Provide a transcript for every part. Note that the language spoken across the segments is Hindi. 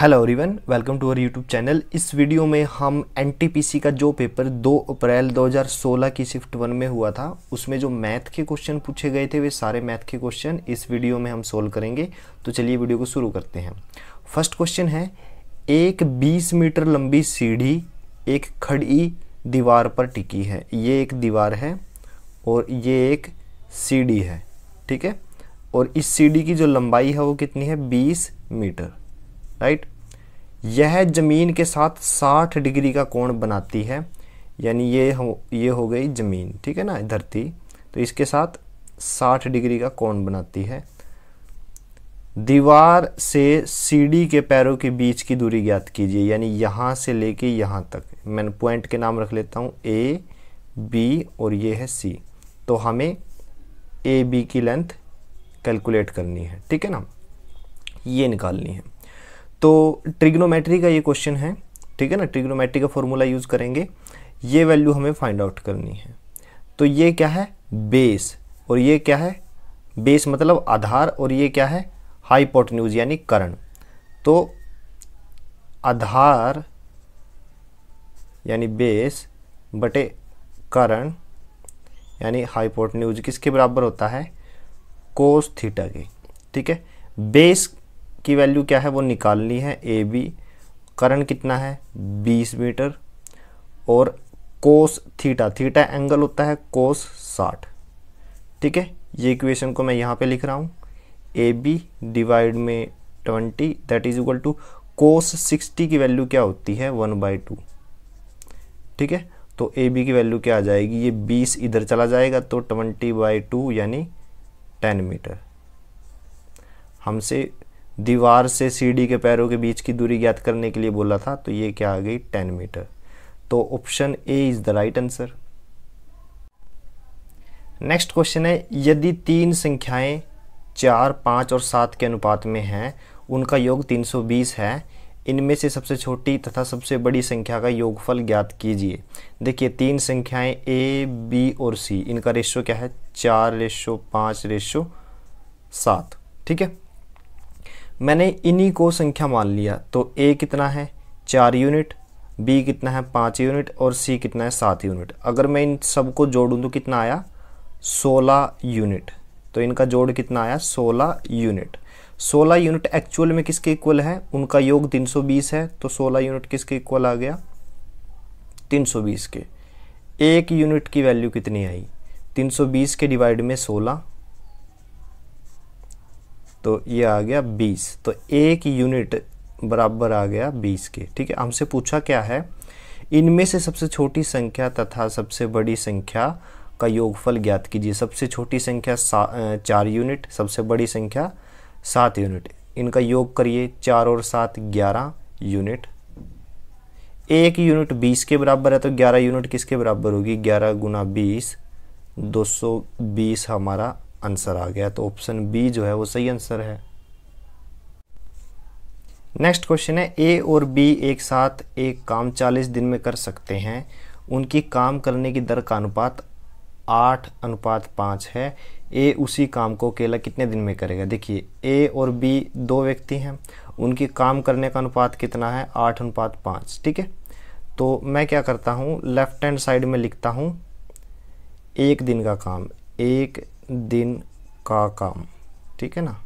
Hello everyone welcome to our YouTube channel इस वीडियो में हम एनटीपीसी का जो पेपर 2 अप्रैल 2016 की शिफ्ट वन में हुआ था उसमें जो मैथ के क्वेश्चन पूछे गए थे वे सारे मैथ के क्वेश्चन इस वीडियो में हम सोल्व करेंगे तो चलिए वीडियो को शुरू करते हैं फर्स्ट क्वेश्चन है एक 20 मीटर लंबी सीढ़ी एक खड़ी दीवार पर टिकी है ये एक दीवार है और ये एक सीढ़ी है ठीक है और इस सीढ़ी की जो लंबाई है वो कितनी है बीस मीटर राइट यह ज़मीन के साथ 60 डिग्री का कोण बनाती है यानी ये हो ये हो गई ज़मीन ठीक है ना धरती तो इसके साथ 60 डिग्री का कोण बनाती है दीवार से सीढ़ी के पैरों के बीच की दूरी ज्ञात कीजिए यानी यहाँ से लेके यहाँ तक मैंने पॉइंट के नाम रख लेता हूँ ए बी और ये है सी तो हमें ए बी की लेंथ कैलकुलेट करनी है ठीक है ना ये निकालनी है तो ट्रिग्नोमेट्री का ये क्वेश्चन है ठीक है ना ट्रिग्नोमेट्री का फॉर्मूला यूज़ करेंगे ये वैल्यू हमें फाइंड आउट करनी है तो ये क्या है बेस और ये क्या है बेस मतलब आधार और ये क्या है हाईपोटन्यूज यानी करण तो आधार यानी बेस बटे करण यानी हाईपोटन्यूज किसके बराबर होता है कोस थीटा के ठीक है बेस की वैल्यू क्या है वो निकालनी है ए बी करंट कितना है 20 मीटर और कोस थीटा थीटा एंगल होता है कोस 60 ठीक है ये इक्वेशन को मैं यहाँ पे लिख रहा हूँ ए बी डिवाइड में 20 that is equal to cos 60 की वैल्यू क्या होती है वन बाई टू ठीक है तो ए बी की वैल्यू क्या आ जाएगी ये 20 इधर चला जाएगा तो 20 बाई टू यानी 10 मीटर हमसे दीवार से सीढ़ी के पैरों के बीच की दूरी ज्ञात करने के लिए बोला था तो ये क्या आ गई टेन मीटर तो option A is the right answer next question है यदि तीन संख्याएं चार पाँच और सात के अनुपात में हैं उनका योग 320 है इनमें से सबसे छोटी तथा सबसे बड़ी संख्या का योगफल ज्ञात कीजिए देखिए तीन संख्याएं ए बी और सी इनका रेशो क्या है चार रेशो पाँच रेशो सात ठीक है मैंने इन्हीं को संख्या मान लिया तो ए कितना है चार यूनिट बी कितना है पाँच यूनिट और सी कितना है सात यूनिट अगर मैं इन सबको जोड़ूँ तो कितना आया सोलह यूनिट तो इनका जोड़ कितना आया सोलह यूनिट सोलह यूनिट एक्चुअल में किसके इक्वल है उनका योग तीन सौ बीस है तो सोलह यूनिट किसके इक्वल आ गया तीन सौ बीस के एक यूनिट की वैल्यू कितनी आई तीन सौ बीस के डिवाइड में सोलह तो ये आ गया बीस तो एक यूनिट बराबर आ गया बीस के ठीक है हमसे पूछा क्या है इनमें से सबसे छोटी संख्या तथा सबसे बड़ी संख्या का योगफल ज्ञात कीजिए सबसे छोटी संख्या चार यूनिट सबसे बड़ी संख्या सात यूनिट इनका योग करिए चार और सात ग्यारह यूनिट एक यूनिट बीस के बराबर है तो ग्यारह यूनिट किसके बराबर होगी ग्यारह गुना बीस दो सौ बीस हमारा आंसर आ गया तो ऑप्शन बी जो है वो सही आंसर है नेक्स्ट क्वेश्चन है ए और बी एक साथ एक काम 40 दिन में कर सकते हैं उनकी काम करने की दर का अनुपात आठ अनुपात पाँच है ए उसी काम को अकेला कितने दिन में करेगा देखिए ए और बी दो व्यक्ति हैं उनकी काम करने का अनुपात कितना है आठ अनुपात पाँच ठीक है तो मैं क्या करता हूँ लेफ्ट हैंड साइड में लिखता हूँ एक दिन का काम एक दिन का काम ठीक है ना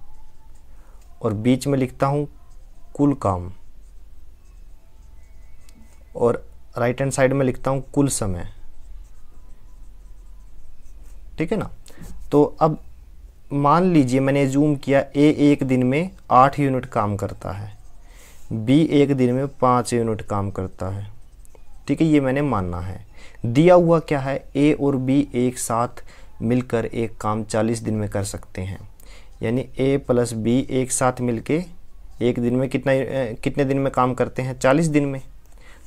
और बीच में लिखता हूँ कुल काम और राइट हैंड साइड में लिखता हूँ कुल समय ठीक है ना तो अब मान लीजिए मैंने जूम किया ए एक दिन में आठ यूनिट काम करता है बी एक दिन में पाँच यूनिट काम करता है ठीक है ये मैंने मानना है दिया हुआ क्या है ए और बी एक साथ मिलकर एक काम 40 दिन में कर सकते हैं यानी ए प्लस बी एक साथ मिलके एक दिन में कितना कितने दिन में काम करते हैं 40 दिन में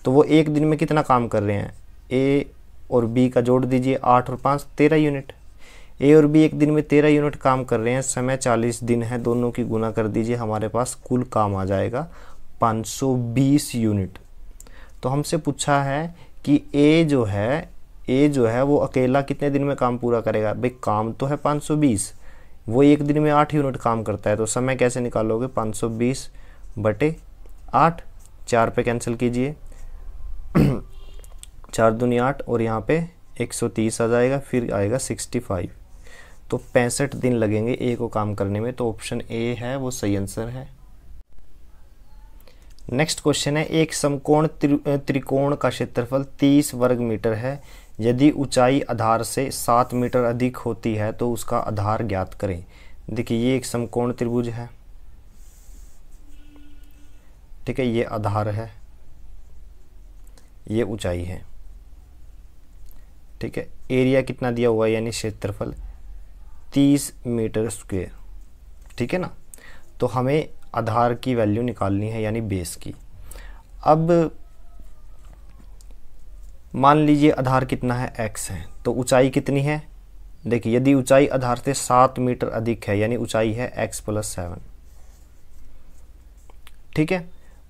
तो वो एक दिन में कितना काम कर रहे हैं ए और बी का जोड़ दीजिए आठ और पाँच तेरह यूनिट ए और बी एक दिन में तेरह यूनिट काम कर रहे हैं समय चालीस दिन है दोनों की गुना कर दीजिए हमारे पास कुल काम आ जाएगा 520 यूनिट तो हमसे पूछा है कि ए जो है ए जो है वो अकेला कितने दिन में काम पूरा करेगा भाई काम तो है 520 वो एक दिन में आठ यूनिट काम करता है तो समय कैसे निकालोगे 520 बटे आठ चार पे कैंसिल कीजिए चार दुनिया आठ और यहाँ पे 130 आ जाएगा फिर आएगा 65 तो पैंसठ दिन लगेंगे ए को काम करने में तो ऑप्शन ए है वो सही आंसर है नेक्स्ट क्वेश्चन है एक समकोण त्रिकोण का क्षेत्रफल 30 वर्ग मीटर है यदि ऊंचाई आधार से सात मीटर अधिक होती है तो उसका आधार ज्ञात करें देखिए ये एक समकोण त्रिभुज है ठीक है ये आधार है ये ऊंचाई है ठीक है एरिया कितना दिया हुआ है यानी क्षेत्रफल तीस मीटर स्क्वेयर ठीक है ना तो हमें आधार की वैल्यू निकालनी है यानी बेस की अब मान लीजिए आधार कितना है एक्स है तो ऊंचाई कितनी है देखिए यदि ऊंचाई आधार से सात मीटर अधिक है यानी ऊंचाई है एक्स प्लस सेवन ठीक है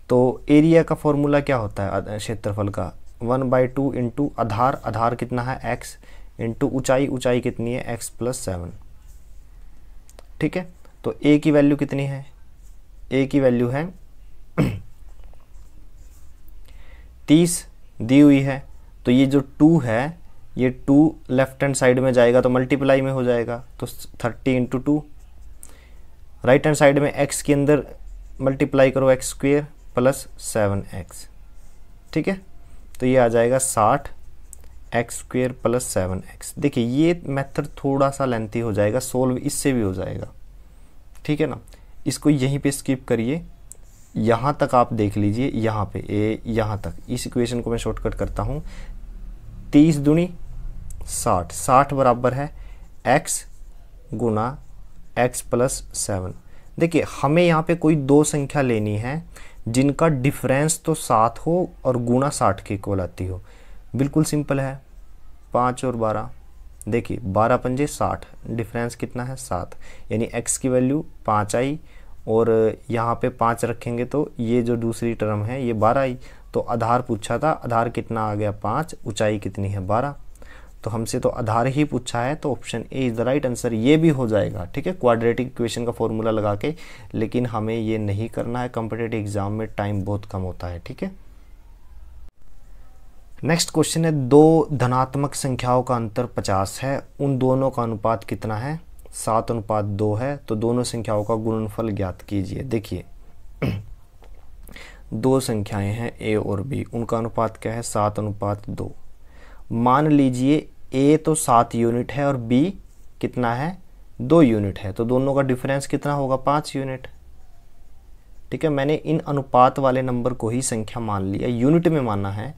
तो एरिया का फॉर्मूला क्या होता है क्षेत्रफल का वन बाई टू इंटू आधार आधार कितना है एक्स इंटू ऊंचाई ऊंचाई कितनी है एक्स प्लस सेवन ठीक है तो ए की वैल्यू कितनी है ए की वैल्यू है तीस दी हुई है तो ये जो टू है ये टू लेफ्ट हैंड साइड में जाएगा तो मल्टीप्लाई में हो जाएगा तो thirty into two right hand side में एक्स के अंदर मल्टीप्लाई करो x square plus seven x ठीक है तो ये आ जाएगा साठ x square plus seven x देखिए ये मेथड थोड़ा सा लेंथी हो जाएगा सोल्व इससे भी हो जाएगा ठीक है ना इसको यहीं पे स्किप करिए यहाँ तक आप देख लीजिए यहाँ पे ए यहाँ तक इस इक्वेशन को मैं शॉर्टकट करता हूँ तीस दुनी साठ साठ बराबर है एक्स गुना एक्स प्लस सेवन देखिए हमें यहाँ पे कोई दो संख्या लेनी है जिनका डिफरेंस तो सात हो और गुना साठ के इक्वल आती हो बिल्कुल सिंपल है पाँच और बारह देखिए बारह पंजे साठ डिफरेंस कितना है सात यानी एक्स की वैल्यू पाँच आई और यहाँ पे पाँच रखेंगे तो ये जो दूसरी टर्म है ये बारह आई तो आधार पूछा था आधार कितना आ गया पाँच ऊंचाई कितनी है बारह तो हमसे तो आधार ही पूछा है तो option A is the right answer ये भी हो जाएगा ठीक है क्वाड्रेटिक इक्वेशन का फॉर्मूला लगा के लेकिन हमें ये नहीं करना है कॉम्पिटेटिव एग्जाम में टाइम बहुत कम होता है ठीक है नेक्स्ट क्वेश्चन है दो धनात्मक संख्याओं का अंतर 50 है उन दोनों का अनुपात कितना है सात अनुपात दो है तो दोनों संख्याओं का गुणनफल ज्ञात कीजिए देखिए दो संख्याएं हैं ए और बी उनका अनुपात क्या है सात अनुपात दो मान लीजिए ए तो सात यूनिट है और बी कितना है दो यूनिट है तो दोनों का डिफरेंस कितना होगा पाँच यूनिट ठीक है मैंने इन अनुपात वाले नंबर को ही संख्या मान लिया यूनिट में माना है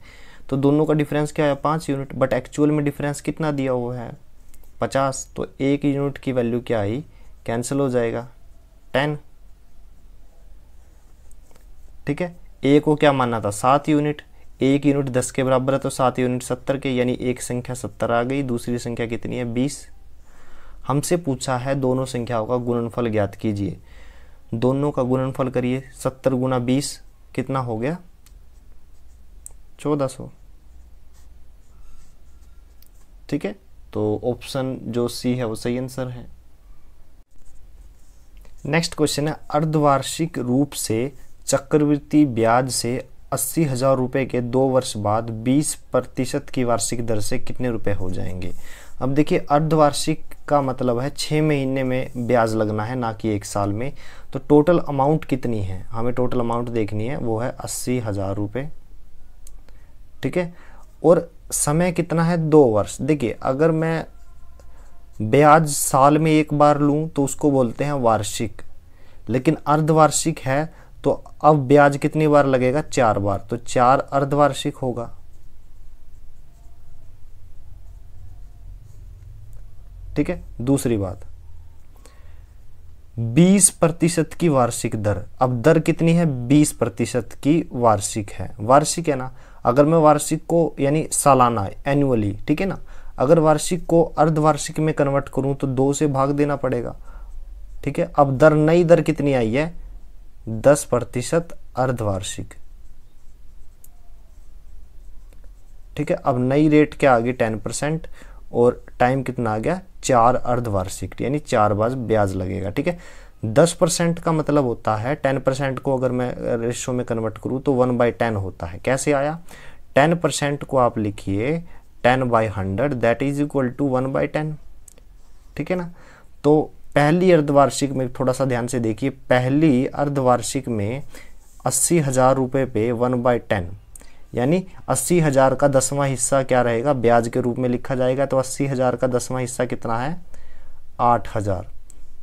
तो दोनों का डिफरेंस क्या है पाँच यूनिट बट एक्चुअल में डिफरेंस कितना दिया हुआ है पचास तो एक यूनिट की वैल्यू क्या आई कैंसिल हो जाएगा टेन ठीक है ए को क्या माना था सात यूनिट एक यूनिट दस के बराबर है तो सात यूनिट सत्तर के यानी एक संख्या सत्तर आ गई दूसरी संख्या कितनी है बीस हमसे पूछा है दोनों संख्याओं का गुणनफल ज्ञात कीजिए दोनों का गुणनफल करिए सत्तर गुना बीस कितना हो गया चौदह सौ ठीक है तो ऑप्शन जो सी है वो सही आंसर है नेक्स्ट क्वेश्चन है अर्धवार्षिक रूप से चक्रवृत्ति ब्याज से अस्सी हज़ार रुपये के दो वर्ष बाद बीस प्रतिशत की वार्षिक दर से कितने रुपए हो जाएंगे अब देखिए अर्धवार्षिक का मतलब है छः महीने में ब्याज लगना है ना कि एक साल में तो टोटल अमाउंट कितनी है हमें टोटल अमाउंट देखनी है वो है अस्सी हज़ार रुपये ठीक है और समय कितना है दो वर्ष देखिए अगर मैं ब्याज साल में एक बार लूँ तो उसको बोलते हैं वार्षिक लेकिन अर्धवार्षिक है तो अब ब्याज कितनी बार लगेगा चार बार तो चार अर्धवार्षिक होगा ठीक है दूसरी बात 20 प्रतिशत की वार्षिक दर अब दर कितनी है 20 प्रतिशत की वार्षिक है वार्षिक है ना अगर मैं वार्षिक को यानी सालाना एनुअली ठीक है ना अगर वार्षिक को अर्धवार्षिक में कन्वर्ट करूं तो दो से भाग देना पड़ेगा ठीक है अब दर नई दर कितनी आई है दस प्रतिशत अर्धवार्षिक ठीक है अब नई रेट क्या आ गई टेन परसेंट और टाइम कितना आ गया चार अर्धवार्षिक यानी चार बार ब्याज लगेगा ठीक है दस परसेंट का मतलब होता है टेन परसेंट को अगर मैं रेशो में कन्वर्ट करूं तो वन बाई टेन होता है कैसे आया टेन परसेंट को आप लिखिए ten by hundred that is equal to one by ten ठीक है ना तो पहली अर्धवार्षिक में थोड़ा सा ध्यान से देखिए पहली अर्धवार्षिक में अस्सी हज़ार रुपये पे वन बाई टेन यानी अस्सी हज़ार का दसवां हिस्सा क्या रहेगा ब्याज के रूप में लिखा जाएगा तो अस्सी हज़ार का दसवां हिस्सा कितना है आठ हज़ार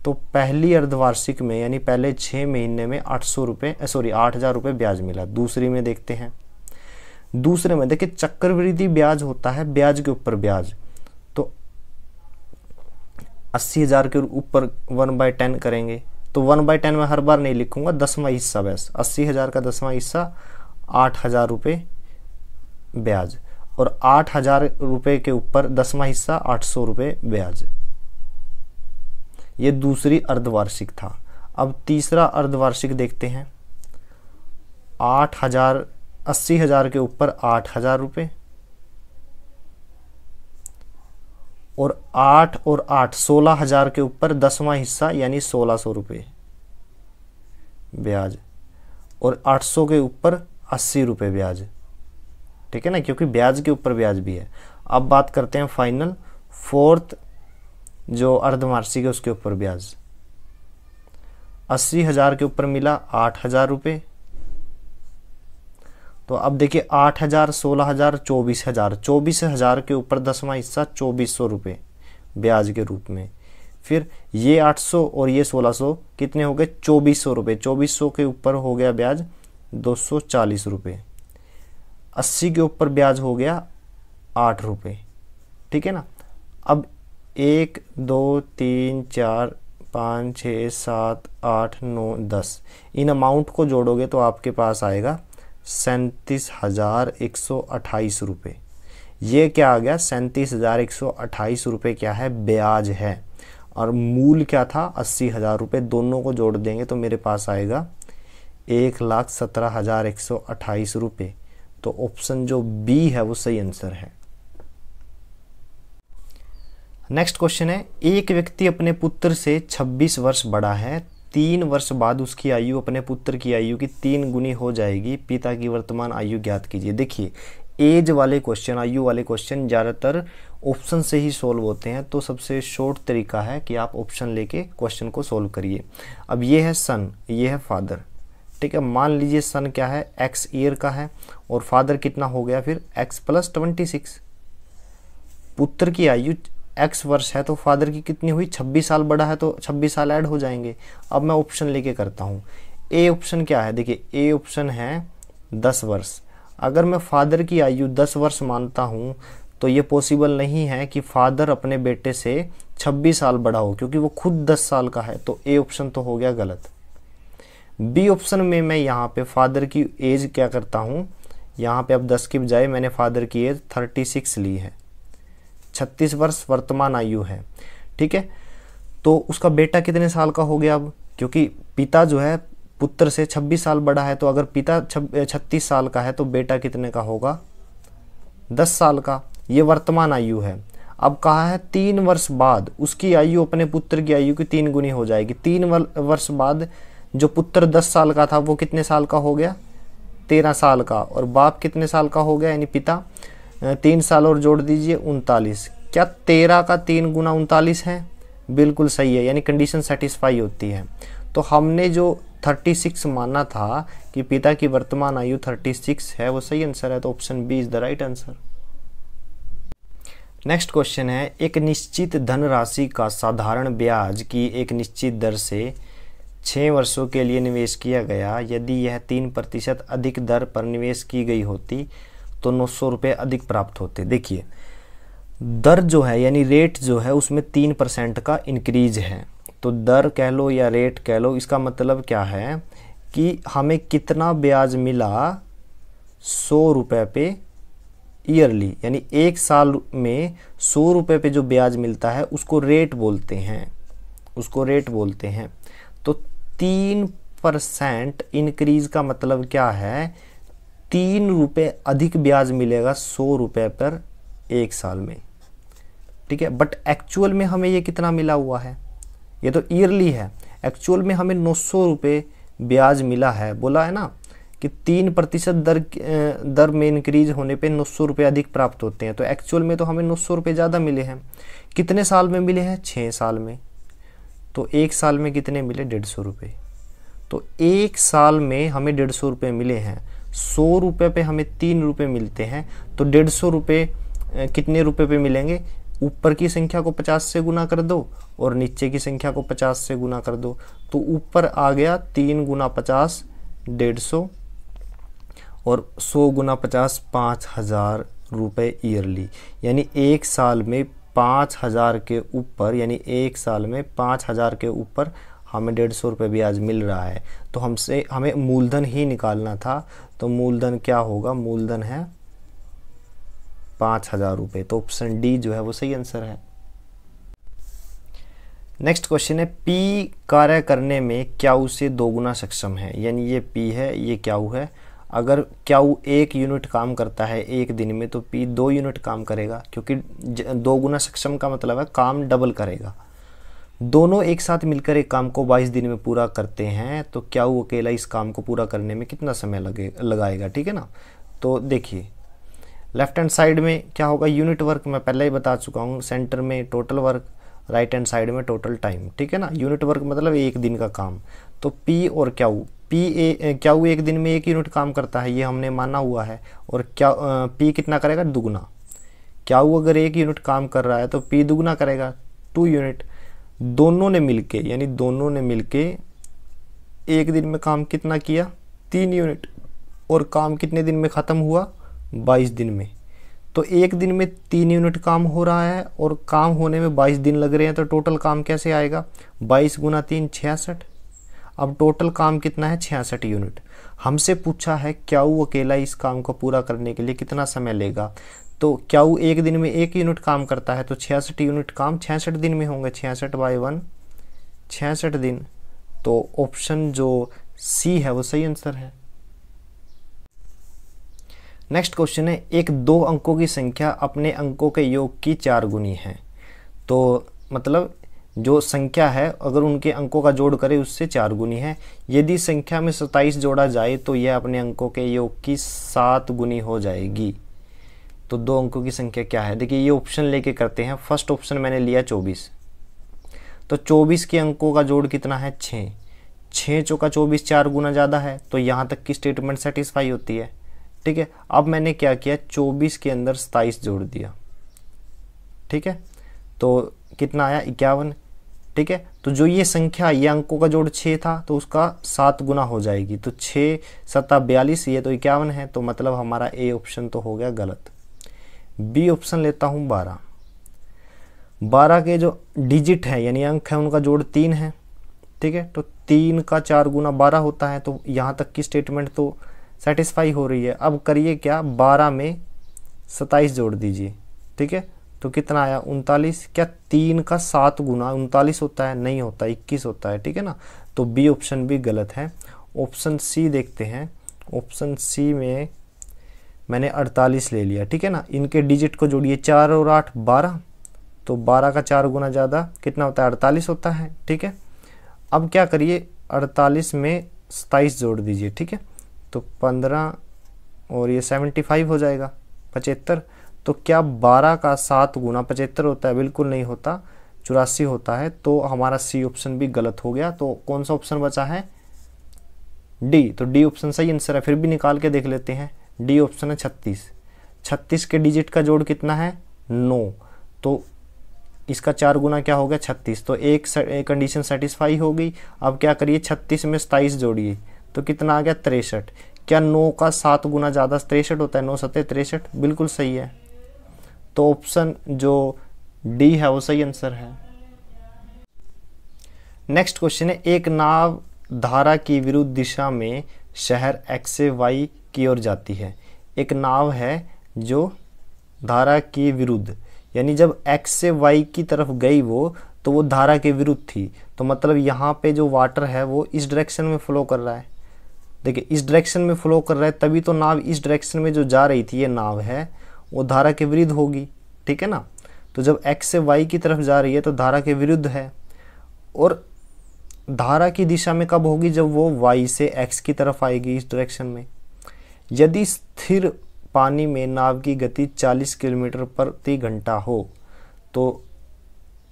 तो पहली अर्धवार्षिक में यानी पहले छः महीने में आठ सौ रुपये सॉरी आठ हज़ार रुपये ब्याज मिला दूसरी में देखते हैं दूसरे में देखिए चक्रवृद्धि ब्याज होता है ब्याज के ऊपर ब्याज अस्सी हज़ार के ऊपर वन बाई टेन करेंगे तो वन बाई टेन में हर बार नहीं लिखूंगा दसवां हिस्सा बस अस्सी हज़ार का दसवां हिस्सा आठ हज़ार रुपये ब्याज और आठ हज़ार रुपये के ऊपर दसवां हिस्सा आठ सौ रुपये ब्याज ये दूसरी अर्धवार्षिक था अब तीसरा अर्धवार्षिक देखते हैं आठ हज़ार अस्सी हज़ार के ऊपर आठ हज़ार रुपये और आठ और आठ सोलह हज़ार के ऊपर दसवां हिस्सा यानी सोलह सौ रुपये ब्याज और आठ सौ के ऊपर अस्सी रुपये ब्याज ठीक है ना क्योंकि ब्याज के ऊपर ब्याज भी है अब बात करते हैं फाइनल फोर्थ जो अर्धवार्षिक है उसके ऊपर ब्याज अस्सी हज़ार के ऊपर मिला आठ हज़ार रुपये तो अब देखिए आठ हज़ार सोलह हज़ार चौबीस हज़ार चौबीस हज़ार के ऊपर दसवां हिस्सा चौबीस सौ रुपये ब्याज के रूप में फिर ये आठ सौ और ये सोलह सौ कितने हो गए चौबीस सौ रुपये चौबीस सौ के ऊपर हो गया ब्याज दो सौ चालीस रुपये अस्सी के ऊपर ब्याज हो गया आठ रुपये ठीक है ना अब एक दो तीन चार पाँच छः सात आठ नौ दस इन अमाउंट को जोड़ोगे तो आपके पास आएगा सैंतीस हज़ार एक सौ अट्ठाईस रुपये ये क्या आ गया सैंतीस हज़ार एक सौ अट्ठाईस रुपये क्या है ब्याज है और मूल क्या था अस्सी हज़ार रुपये दोनों को जोड़ देंगे तो मेरे पास आएगा एक लाख सत्रह हज़ार एक सौ अट्ठाईस रुपये तो ऑप्शन जो बी है वो सही आंसर है नेक्स्ट क्वेश्चन है एक व्यक्ति अपने पुत्र से 26 वर्ष बड़ा है तीन वर्ष बाद उसकी आयु अपने पुत्र की आयु की तीन गुनी हो जाएगी पिता की वर्तमान आयु ज्ञात कीजिए देखिए एज वाले क्वेश्चन आयु वाले क्वेश्चन ज़्यादातर ऑप्शन से ही सॉल्व होते हैं तो सबसे शॉर्ट तरीका है कि आप ऑप्शन लेके क्वेश्चन को सॉल्व करिए अब ये है सन ये है फादर ठीक है मान लीजिए सन क्या है एक्स ईयर का है और फादर कितना हो गया फिर एक्स प्लस ट्वेंटी सिक्स पुत्र की आयु एक्स वर्ष है तो फादर की कितनी हुई छब्बीस साल बड़ा है तो छब्बीस साल ऐड हो जाएंगे अब मैं ऑप्शन लेके करता हूँ ए ऑप्शन क्या है देखिए ए ऑप्शन है दस वर्ष अगर मैं फादर की आयु दस वर्ष मानता हूँ तो ये पॉसिबल नहीं है कि फादर अपने बेटे से 26 साल बड़ा हो क्योंकि वो खुद 10 साल का है तो ए ऑप्शन तो हो गया गलत बी ऑप्शन में मैं यहाँ पे फादर की एज क्या करता हूँ यहाँ पे अब दस की बजाय मैंने फादर की एज सिक्स ली है छत्तीस वर्ष वर्तमान आयु है ठीक है तो उसका बेटा कितने साल का हो गया अब क्योंकि पिता जो है पुत्र से 26 साल बड़ा है तो अगर पिता छत्तीस साल का है तो बेटा कितने का होगा दस साल का ये वर्तमान आयु है अब कहा है तीन वर्ष बाद उसकी आयु अपने पुत्र की आयु की तीन गुनी हो जाएगी तीन वर्ष बाद जो पुत्र दस साल का था वो कितने साल का हो गया तेरह साल का और बाप कितने साल का हो गया यानी पिता तीन साल और जोड़ दीजिए उनतालीस क्या तेरह का तीन गुना उनतालीस है बिल्कुल सही है यानी कंडीशन सेटिस्फाई होती है तो हमने जो 36 माना था कि पिता की वर्तमान आयु 36 है वो सही आंसर है तो option B is the right answer next question है एक निश्चित धनराशि का साधारण ब्याज की एक निश्चित दर से छः वर्षों के लिए निवेश किया गया यदि यह तीन प्रतिशत अधिक दर पर निवेश की गई होती तो नौ सौ रुपये अधिक प्राप्त होते देखिए दर जो है यानी रेट जो है उसमें तीन परसेंट का इंक्रीज है तो दर कह लो या रेट कह लो इसका मतलब क्या है कि हमें कितना ब्याज मिला सौ रुपये पे ईयरली यानी एक साल में सौ रुपये पे जो ब्याज मिलता है उसको रेट बोलते हैं उसको रेट बोलते हैं तो तीन परसेंट इनक्रीज़ का मतलब क्या है तीन रुपये अधिक ब्याज मिलेगा सौ रुपये पर एक साल में ठीक है बट एक्चुअल में हमें ये कितना मिला हुआ है ये तो ईयरली है एक्चुअल में हमें नौ सौ रुपये ब्याज मिला है बोला है ना कि तीन प्रतिशत दर दर में इंक्रीज होने पे नौ सौ रुपये अधिक प्राप्त होते हैं तो एक्चुअल में तो हमें नौ सौ रुपये ज़्यादा मिले हैं कितने साल में मिले हैं छः साल में तो एक साल में कितने मिले डेढ़ सौ रुपये तो एक साल में हमें डेढ़ सौ रुपये मिले हैं सौ रुपये पे हमें तीन रुपये मिलते हैं तो डेढ़ सौ रुपये कितने रुपये पे मिलेंगे ऊपर की संख्या को 50 से गुना कर दो और नीचे की संख्या को 50 से गुना कर दो तो ऊपर आ गया तीन गुना पचास डेढ़ सौ और सौ गुना पचास पाँच हज़ार रुपये ईयरली यानी एक साल में पाँच हज़ार के ऊपर यानी एक साल में पाँच हज़ार के ऊपर हमें डेढ़ सौ रुपये ब्याज मिल रहा है तो हमसे हमें मूलधन ही निकालना था तो मूलधन क्या होगा मूलधन है पाँच हज़ार रुपये तो ऑप्शन डी जो है वो सही आंसर है नेक्स्ट क्वेश्चन है पी कार्य करने में क्या उसे दोगुना सक्षम है यानी ये पी है ये क्या है अगर क्या एक यूनिट काम करता है एक दिन में तो पी दो यूनिट काम करेगा क्योंकि दो गुना सक्षम का मतलब है काम डबल करेगा दोनों एक साथ मिलकर एक काम को 22 दिन में पूरा करते हैं तो क्या वो अकेला इस काम को पूरा करने में कितना समय लगे लगाएगा ठीक है ना तो देखिए लेफ्ट हैंड साइड में क्या होगा यूनिट वर्क मैं पहले ही बता चुका हूँ सेंटर में total work right hand side में टोटल टाइम ठीक है ना यूनिट वर्क मतलब एक दिन का काम तो पी और क्या हु? पी ए क्या एक दिन में एक यूनिट काम करता है ये हमने माना हुआ है और क्या आ, पी कितना करेगा दुगना क्या अगर एक यूनिट काम कर रहा है तो पी दुगना करेगा टू यूनिट दोनों ने मिलके यानी दोनों ने मिलके एक दिन में काम कितना किया तीन यूनिट और काम कितने दिन में ख़त्म हुआ बाईस दिन में तो एक दिन में तीन यूनिट काम हो रहा है और काम होने में बाईस दिन लग रहे हैं तो टोटल काम कैसे आएगा बाईस गुना तीन छियासठ अब टोटल काम कितना है छियासठ यूनिट हमसे पूछा है क्या वो अकेला इस काम को पूरा करने के लिए कितना समय लेगा तो क्या वो एक दिन में एक यूनिट काम करता है तो छियासठ यूनिट काम छियासठ दिन में होंगे छियासठ बाई वन छियासठ दिन तो ऑप्शन जो सी है वो सही आंसर है नेक्स्ट क्वेश्चन है एक दो अंकों की संख्या अपने अंकों के योग की चार गुनी है तो मतलब जो संख्या है अगर उनके अंकों का जोड़ करें उससे चार गुनी है यदि संख्या में सत्ताईस जोड़ा जाए तो यह अपने अंकों के योग की सात गुनी हो जाएगी तो दो अंकों की संख्या क्या है देखिए ये ऑप्शन लेके करते हैं फर्स्ट ऑप्शन मैंने लिया चौबीस तो चौबीस के अंकों का जोड़ कितना है छः छः चौका चौबीस चार गुना ज़्यादा है तो यहाँ तक की स्टेटमेंट सेटिस्फाई होती है ठीक है अब मैंने क्या किया चौबीस के अंदर सताइस जोड़ दिया ठीक है तो कितना आया इक्यावन ठीक है तो जो ये संख्या ये अंकों का जोड़ छः था तो उसका सात गुना हो जाएगी तो छः सत्ता बयालीस ये तो इक्यावन है तो मतलब हमारा ए ऑप्शन तो हो गया गलत बी ऑप्शन लेता हूँ बारह बारह के जो डिजिट हैं यानी अंक है उनका जोड़ तीन है ठीक है तो तीन का चार गुना बारह होता है तो यहाँ तक की स्टेटमेंट तो सेटिस्फाई हो रही है अब करिए क्या बारह में सताइस जोड़ दीजिए ठीक है तो कितना आया उनतालीस क्या तीन का सात गुना उनतालीस होता है नहीं होता इक्कीस होता है ठीक है ना तो बी ऑप्शन भी गलत है ऑप्शन सी देखते हैं ऑप्शन सी में मैंने 48 ले लिया ठीक है ना इनके डिजिट को जोड़िए चार और आठ बारह तो बारह का चार गुना ज़्यादा कितना होता है अड़तालीस होता है ठीक है अब क्या करिए अड़तालीस में सताइस जोड़ दीजिए ठीक है तो पंद्रह और ये सेवेंटी फाइव हो जाएगा पचहत्तर तो क्या बारह का सात गुना पचहत्तर होता है बिल्कुल नहीं होता चौरासी होता है तो हमारा सी ऑप्शन भी गलत हो गया तो कौन सा ऑप्शन बचा है डी तो डी ऑप्शन सही आंसर है फिर भी निकाल के देख लेते हैं डी ऑप्शन है छत्तीस छत्तीस के डिजिट का जोड़ कितना है नो तो इसका चार गुना क्या हो गया छत्तीस तो एक कंडीशन सेटिस्फाई हो गई अब क्या करिए छत्तीस में सताइस जोड़िए तो कितना आ गया तिरसठ क्या नौ का सात गुना ज़्यादा तिरसठ होता है नौ सत्तर तिरसठ बिल्कुल सही है तो ऑप्शन जो डी है वो सही आंसर है नेक्स्ट क्वेश्चन है एक नाव धारा की विरुद्ध दिशा में शहर एक्स से वाई की ओर जाती है एक नाव है जो धारा के विरुद्ध यानी जब x से y की तरफ गई वो तो वो धारा के विरुद्ध थी तो मतलब यहाँ पे जो वाटर है वो इस डायरेक्शन में फ्लो कर रहा है देखिए इस डायरेक्शन में फ्लो कर रहा है तभी तो नाव इस डायरेक्शन में जो जा रही थी ये नाव है वो धारा के विरुद्ध होगी ठीक है ना तो जब x से y की तरफ जा रही है तो धारा के विरुद्ध है और धारा की दिशा में कब होगी जब वो y से x की तरफ आएगी इस डायरेक्शन में यदि स्थिर पानी में नाव की गति 40 किलोमीटर प्रति घंटा हो तो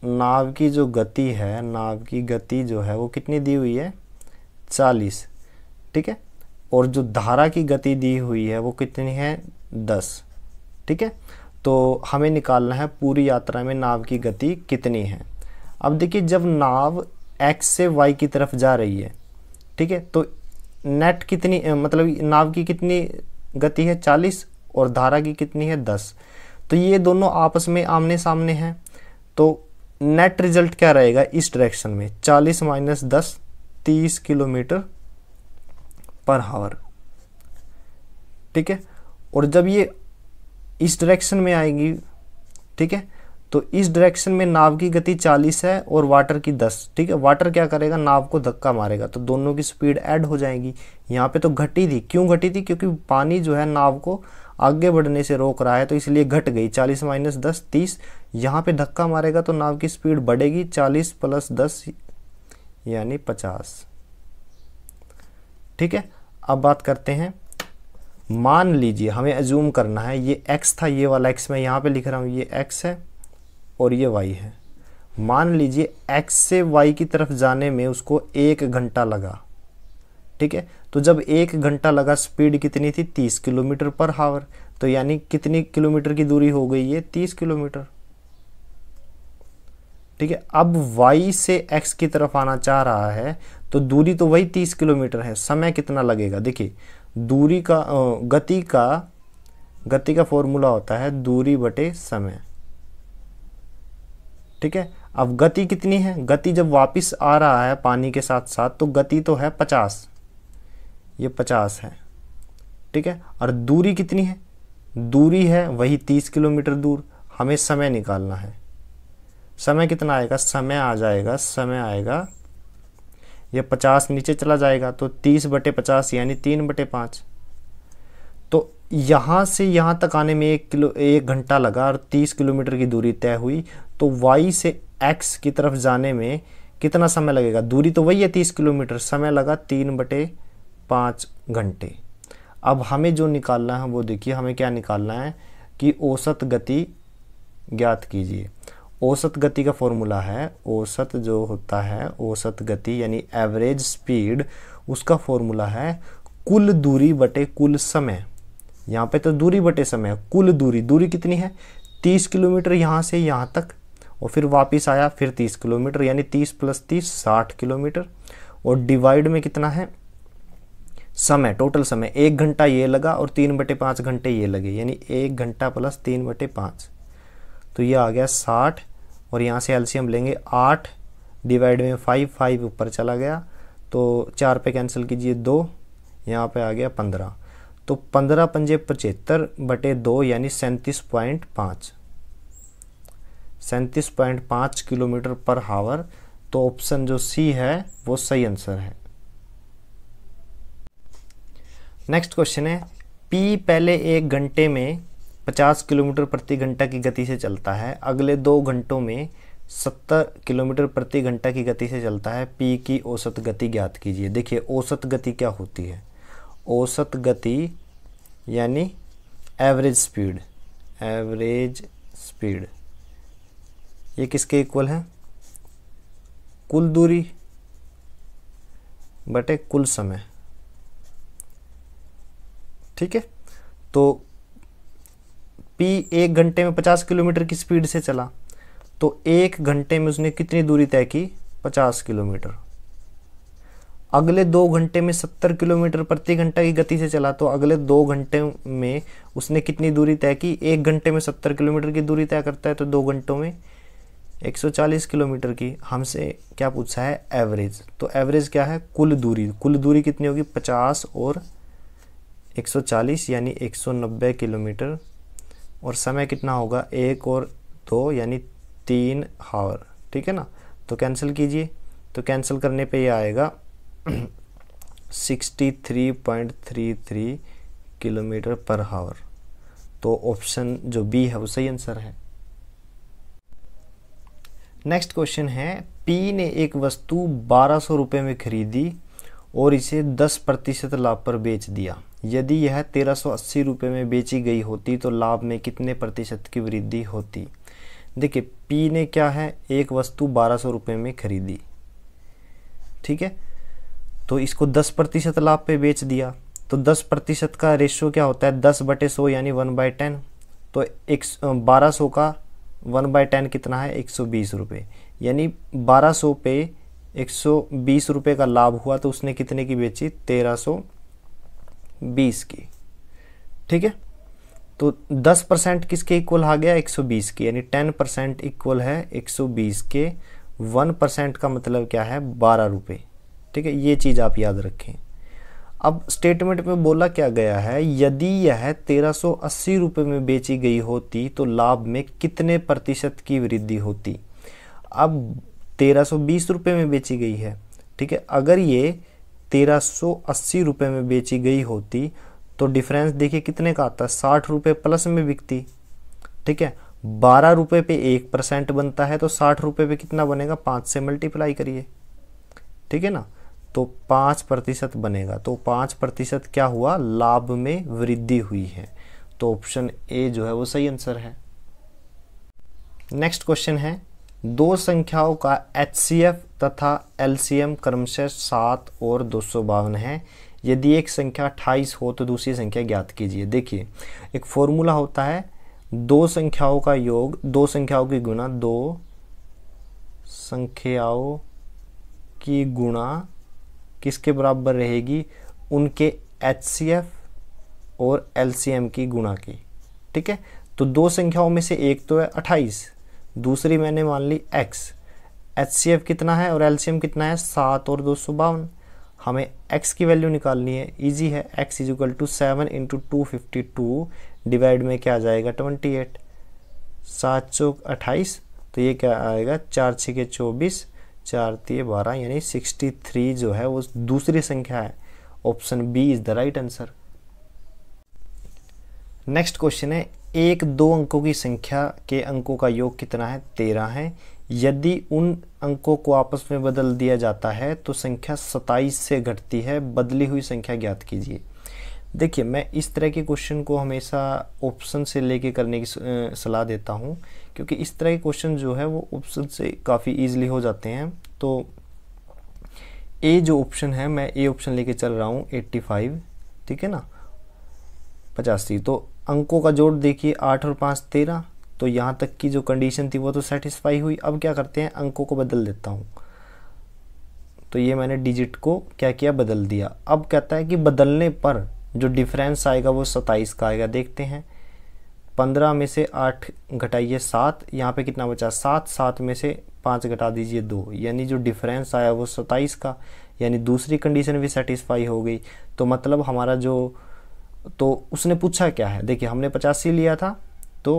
नाव की जो गति है नाव की गति जो है वो कितनी दी हुई है 40 ठीक है और जो धारा की गति दी हुई है वो कितनी है 10 ठीक है तो हमें निकालना है पूरी यात्रा में नाव की गति कितनी है अब देखिए जब नाव एक्स से वाई की तरफ जा रही है ठीक है तो नेट कितनी मतलब नाव की कितनी गति है चालीस और धारा की कितनी है दस तो ये दोनों आपस में आमने सामने हैं तो नेट रिजल्ट क्या रहेगा इस डायरेक्शन में चालीस माइनस दस तीस किलोमीटर पर हावर ठीक है और जब ये इस डायरेक्शन में आएगी ठीक है तो इस डायरेक्शन में नाव की गति 40 है और वाटर की 10 ठीक है वाटर क्या करेगा नाव को धक्का मारेगा तो दोनों की स्पीड ऐड हो जाएगी यहाँ पे तो घटी थी क्यों घटी थी क्योंकि पानी जो है नाव को आगे बढ़ने से रोक रहा है तो इसलिए घट गई 40 माइनस दस तीस यहाँ पर धक्का मारेगा तो नाव की स्पीड बढ़ेगी 40 प्लस दस यानी 50 ठीक है अब बात करते हैं मान लीजिए हमें एज्यूम करना है ये एक्स था ये वाला एक्स मैं यहाँ पर लिख रहा हूँ ये एक्स है और ये वाई है मान लीजिए एक्स से वाई की तरफ जाने में उसको एक घंटा लगा ठीक है तो जब एक घंटा लगा स्पीड कितनी थी तीस किलोमीटर पर हावर तो यानी कितनी किलोमीटर की दूरी हो गई है तीस किलोमीटर ठीक है अब y से x की तरफ आना चाह रहा है तो दूरी तो वही तीस किलोमीटर है समय कितना लगेगा देखिए दूरी का गति का गति का फॉर्मूला होता है दूरी बटे समय ठीक है अब गति कितनी है गति जब वापस आ रहा है पानी के साथ साथ तो गति तो है पचास ये पचास है ठीक है और दूरी कितनी है दूरी है वही तीस किलोमीटर दूर हमें समय निकालना है समय कितना आएगा समय आ जाएगा समय आएगा यह पचास नीचे चला जाएगा तो तीस बटे पचास यानी तीन बटे पाँच यहाँ से यहाँ तक आने में एक किलो एक घंटा लगा और तीस किलोमीटर की दूरी तय हुई तो वाई से एक्स की तरफ जाने में कितना समय लगेगा दूरी तो वही है तीस किलोमीटर समय लगा तीन बटे पाँच घंटे अब हमें जो निकालना है वो देखिए हमें क्या निकालना है कि औसत गति ज्ञात कीजिए औसत गति का फॉर्मूला है औसत जो होता है औसत गति यानी एवरेज स्पीड उसका फॉर्मूला है कुल दूरी बटे कुल समय यहाँ पे तो दूरी बटे समय कुल दूरी दूरी कितनी है तीस किलोमीटर यहाँ से यहाँ तक और फिर वापस आया फिर तीस किलोमीटर यानी तीस प्लस तीस साठ किलोमीटर और डिवाइड में कितना है समय टोटल समय एक घंटा ये लगा और तीन बटे पाँच घंटे ये लगे यानी एक घंटा प्लस तीन बटे पाँच तो ये आ गया साठ और यहाँ से एलसीएम लेंगे आठ डिवाइड में फाइव फाइव ऊपर चला गया तो चार पे कैंसिल कीजिए दो यहाँ पे आ गया पंद्रह तो पंद्रह पंजे पचहत्तर बटे दो यानी सैंतीस पॉइंट पाँच सैंतीस पॉइंट पाँच किलोमीटर पर हावर तो ऑप्शन जो सी है वो सही आंसर है नेक्स्ट क्वेश्चन है पी पहले एक घंटे में 50 किलोमीटर प्रति घंटा की गति से चलता है अगले दो घंटों में 70 किलोमीटर प्रति घंटा की गति से चलता है पी की औसत गति ज्ञात कीजिए देखिए औसत गति क्या होती है औसत गति यानी एवरेज स्पीड एवरेज स्पीड ये किसके इक्वल है कुल दूरी बटे कुल समय ठीक है तो पी एक घंटे में पचास किलोमीटर की स्पीड से चला तो एक घंटे में उसने कितनी दूरी तय की पचास किलोमीटर अगले दो घंटे में सत्तर किलोमीटर प्रति घंटा की गति से चला तो अगले दो घंटे में उसने कितनी दूरी तय की एक घंटे में सत्तर किलोमीटर की दूरी तय करता है तो दो घंटों में 140 किलोमीटर की हमसे क्या पूछा है एवरेज तो एवरेज क्या है कुल दूरी कुल दूरी कितनी होगी 50 और 140 यानी 190 किलोमीटर और समय कितना होगा एक और दो यानी तीन हावर ठीक है ना तो कैंसिल कीजिए तो कैंसिल करने पे ये आएगा 63.33 किलोमीटर पर हावर तो ऑप्शन जो बी है वो सही आंसर है नेक्स्ट क्वेश्चन है पी ने एक वस्तु बारह सौ में खरीदी और इसे 10 प्रतिशत लाभ पर बेच दिया यदि यह तेरह सौ अस्सी रुपये में बेची गई होती तो लाभ में कितने प्रतिशत की वृद्धि होती देखिए पी ने क्या है एक वस्तु बारह सौ रुपये में खरीदी ठीक है तो इसको दस प्रतिशत लाभ पे बेच दिया तो दस प्रतिशत का रेशो क्या होता है दस बटे सौ यानी वन बाई टेन तो एक बारह सौ का वन बाई टेन कितना है एक सौ बीस रुपये यानी बारह सौ पे एक सौ बीस रुपये का लाभ हुआ तो उसने कितने की बेची तेरह सौ बीस की ठीक है तो 10 परसेंट किसके इक्वल आ गया 120 के यानी 10 परसेंट इक्वल है 120 के 1 परसेंट का मतलब क्या है बारह रुपये ठीक है ये चीज़ आप याद रखें अब स्टेटमेंट में बोला क्या गया है यदि यह तेरह सौ अस्सी रुपये में बेची गई होती तो लाभ में कितने प्रतिशत की वृद्धि होती अब तेरह सौ बीस रुपये में बेची गई है ठीक है अगर ये तेरह सौ अस्सी रुपये में बेची गई होती तो डिफरेंस देखिए कितने का आता है साठ रुपये प्लस में बिकती ठीक है बारह रुपये पे एक परसेंट बनता है तो साठ रुपये पे कितना बनेगा पाँच से मल्टीप्लाई करिए ठीक है ना तो पाँच प्रतिशत बनेगा तो पाँच प्रतिशत क्या हुआ लाभ में वृद्धि हुई है तो ऑप्शन ए जो है वो सही आंसर है नेक्स्ट क्वेश्चन है दो संख्याओं का एच तथा एल क्रमशः सात और दो है यदि एक संख्या अट्ठाईस हो तो दूसरी संख्या ज्ञात कीजिए देखिए एक फॉर्मूला होता है दो संख्याओं का योग दो संख्याओं की गुना दो संख्याओं की गुणा किसके बराबर रहेगी उनके एच और एल की गुणा की ठीक है तो दो संख्याओं में से एक तो है अट्ठाईस दूसरी मैंने मान ली एक्स एच कितना है और एल कितना है सात और दो सौ बावन हमें x की वैल्यू निकालनी है इजी है x is equal to seven into two fifty two divide में क्या आ जाएगा ट्वेंटी एट सात चौक अट्ठाईस तो ये क्या आएगा चार छः के चौबीस चार तीय बारह यानी सिक्सटी थ्री जो है वो दूसरी संख्या है option B is the right answer next question है एक दो अंकों की संख्या के अंकों का योग कितना है तेरह है यदि उन अंकों को आपस में बदल दिया जाता है तो संख्या सत्ताईस से घटती है बदली हुई संख्या ज्ञात कीजिए देखिए मैं इस तरह के क्वेश्चन को हमेशा ऑप्शन से लेके करने की सलाह देता हूँ क्योंकि इस तरह के क्वेश्चन जो है वो ऑप्शन से काफ़ी ईजिली हो जाते हैं तो ए जो ऑप्शन है मैं ए ऑप्शन लेके चल रहा हूँ एट्टी फाइव ठीक है ना पचासी तो अंकों का जोड़ देखिए आठ और पाँच तेरह तो यहाँ तक की जो कंडीशन थी वो तो सेटिस्फाई हुई अब क्या करते हैं अंकों को बदल देता हूँ तो ये मैंने डिजिट को क्या किया बदल दिया अब कहता है कि बदलने पर जो डिफरेंस आएगा वो सत्ताईस का आएगा देखते हैं पंद्रह में से आठ घटाइए सात यहाँ पे कितना बचा सात सात में से पाँच घटा दीजिए दो यानी जो डिफरेंस आया वो सत्ताईस का यानी दूसरी कंडीशन भी सेटिस्फाई हो गई तो मतलब हमारा जो तो उसने पूछा क्या है देखिए हमने पचासी लिया था तो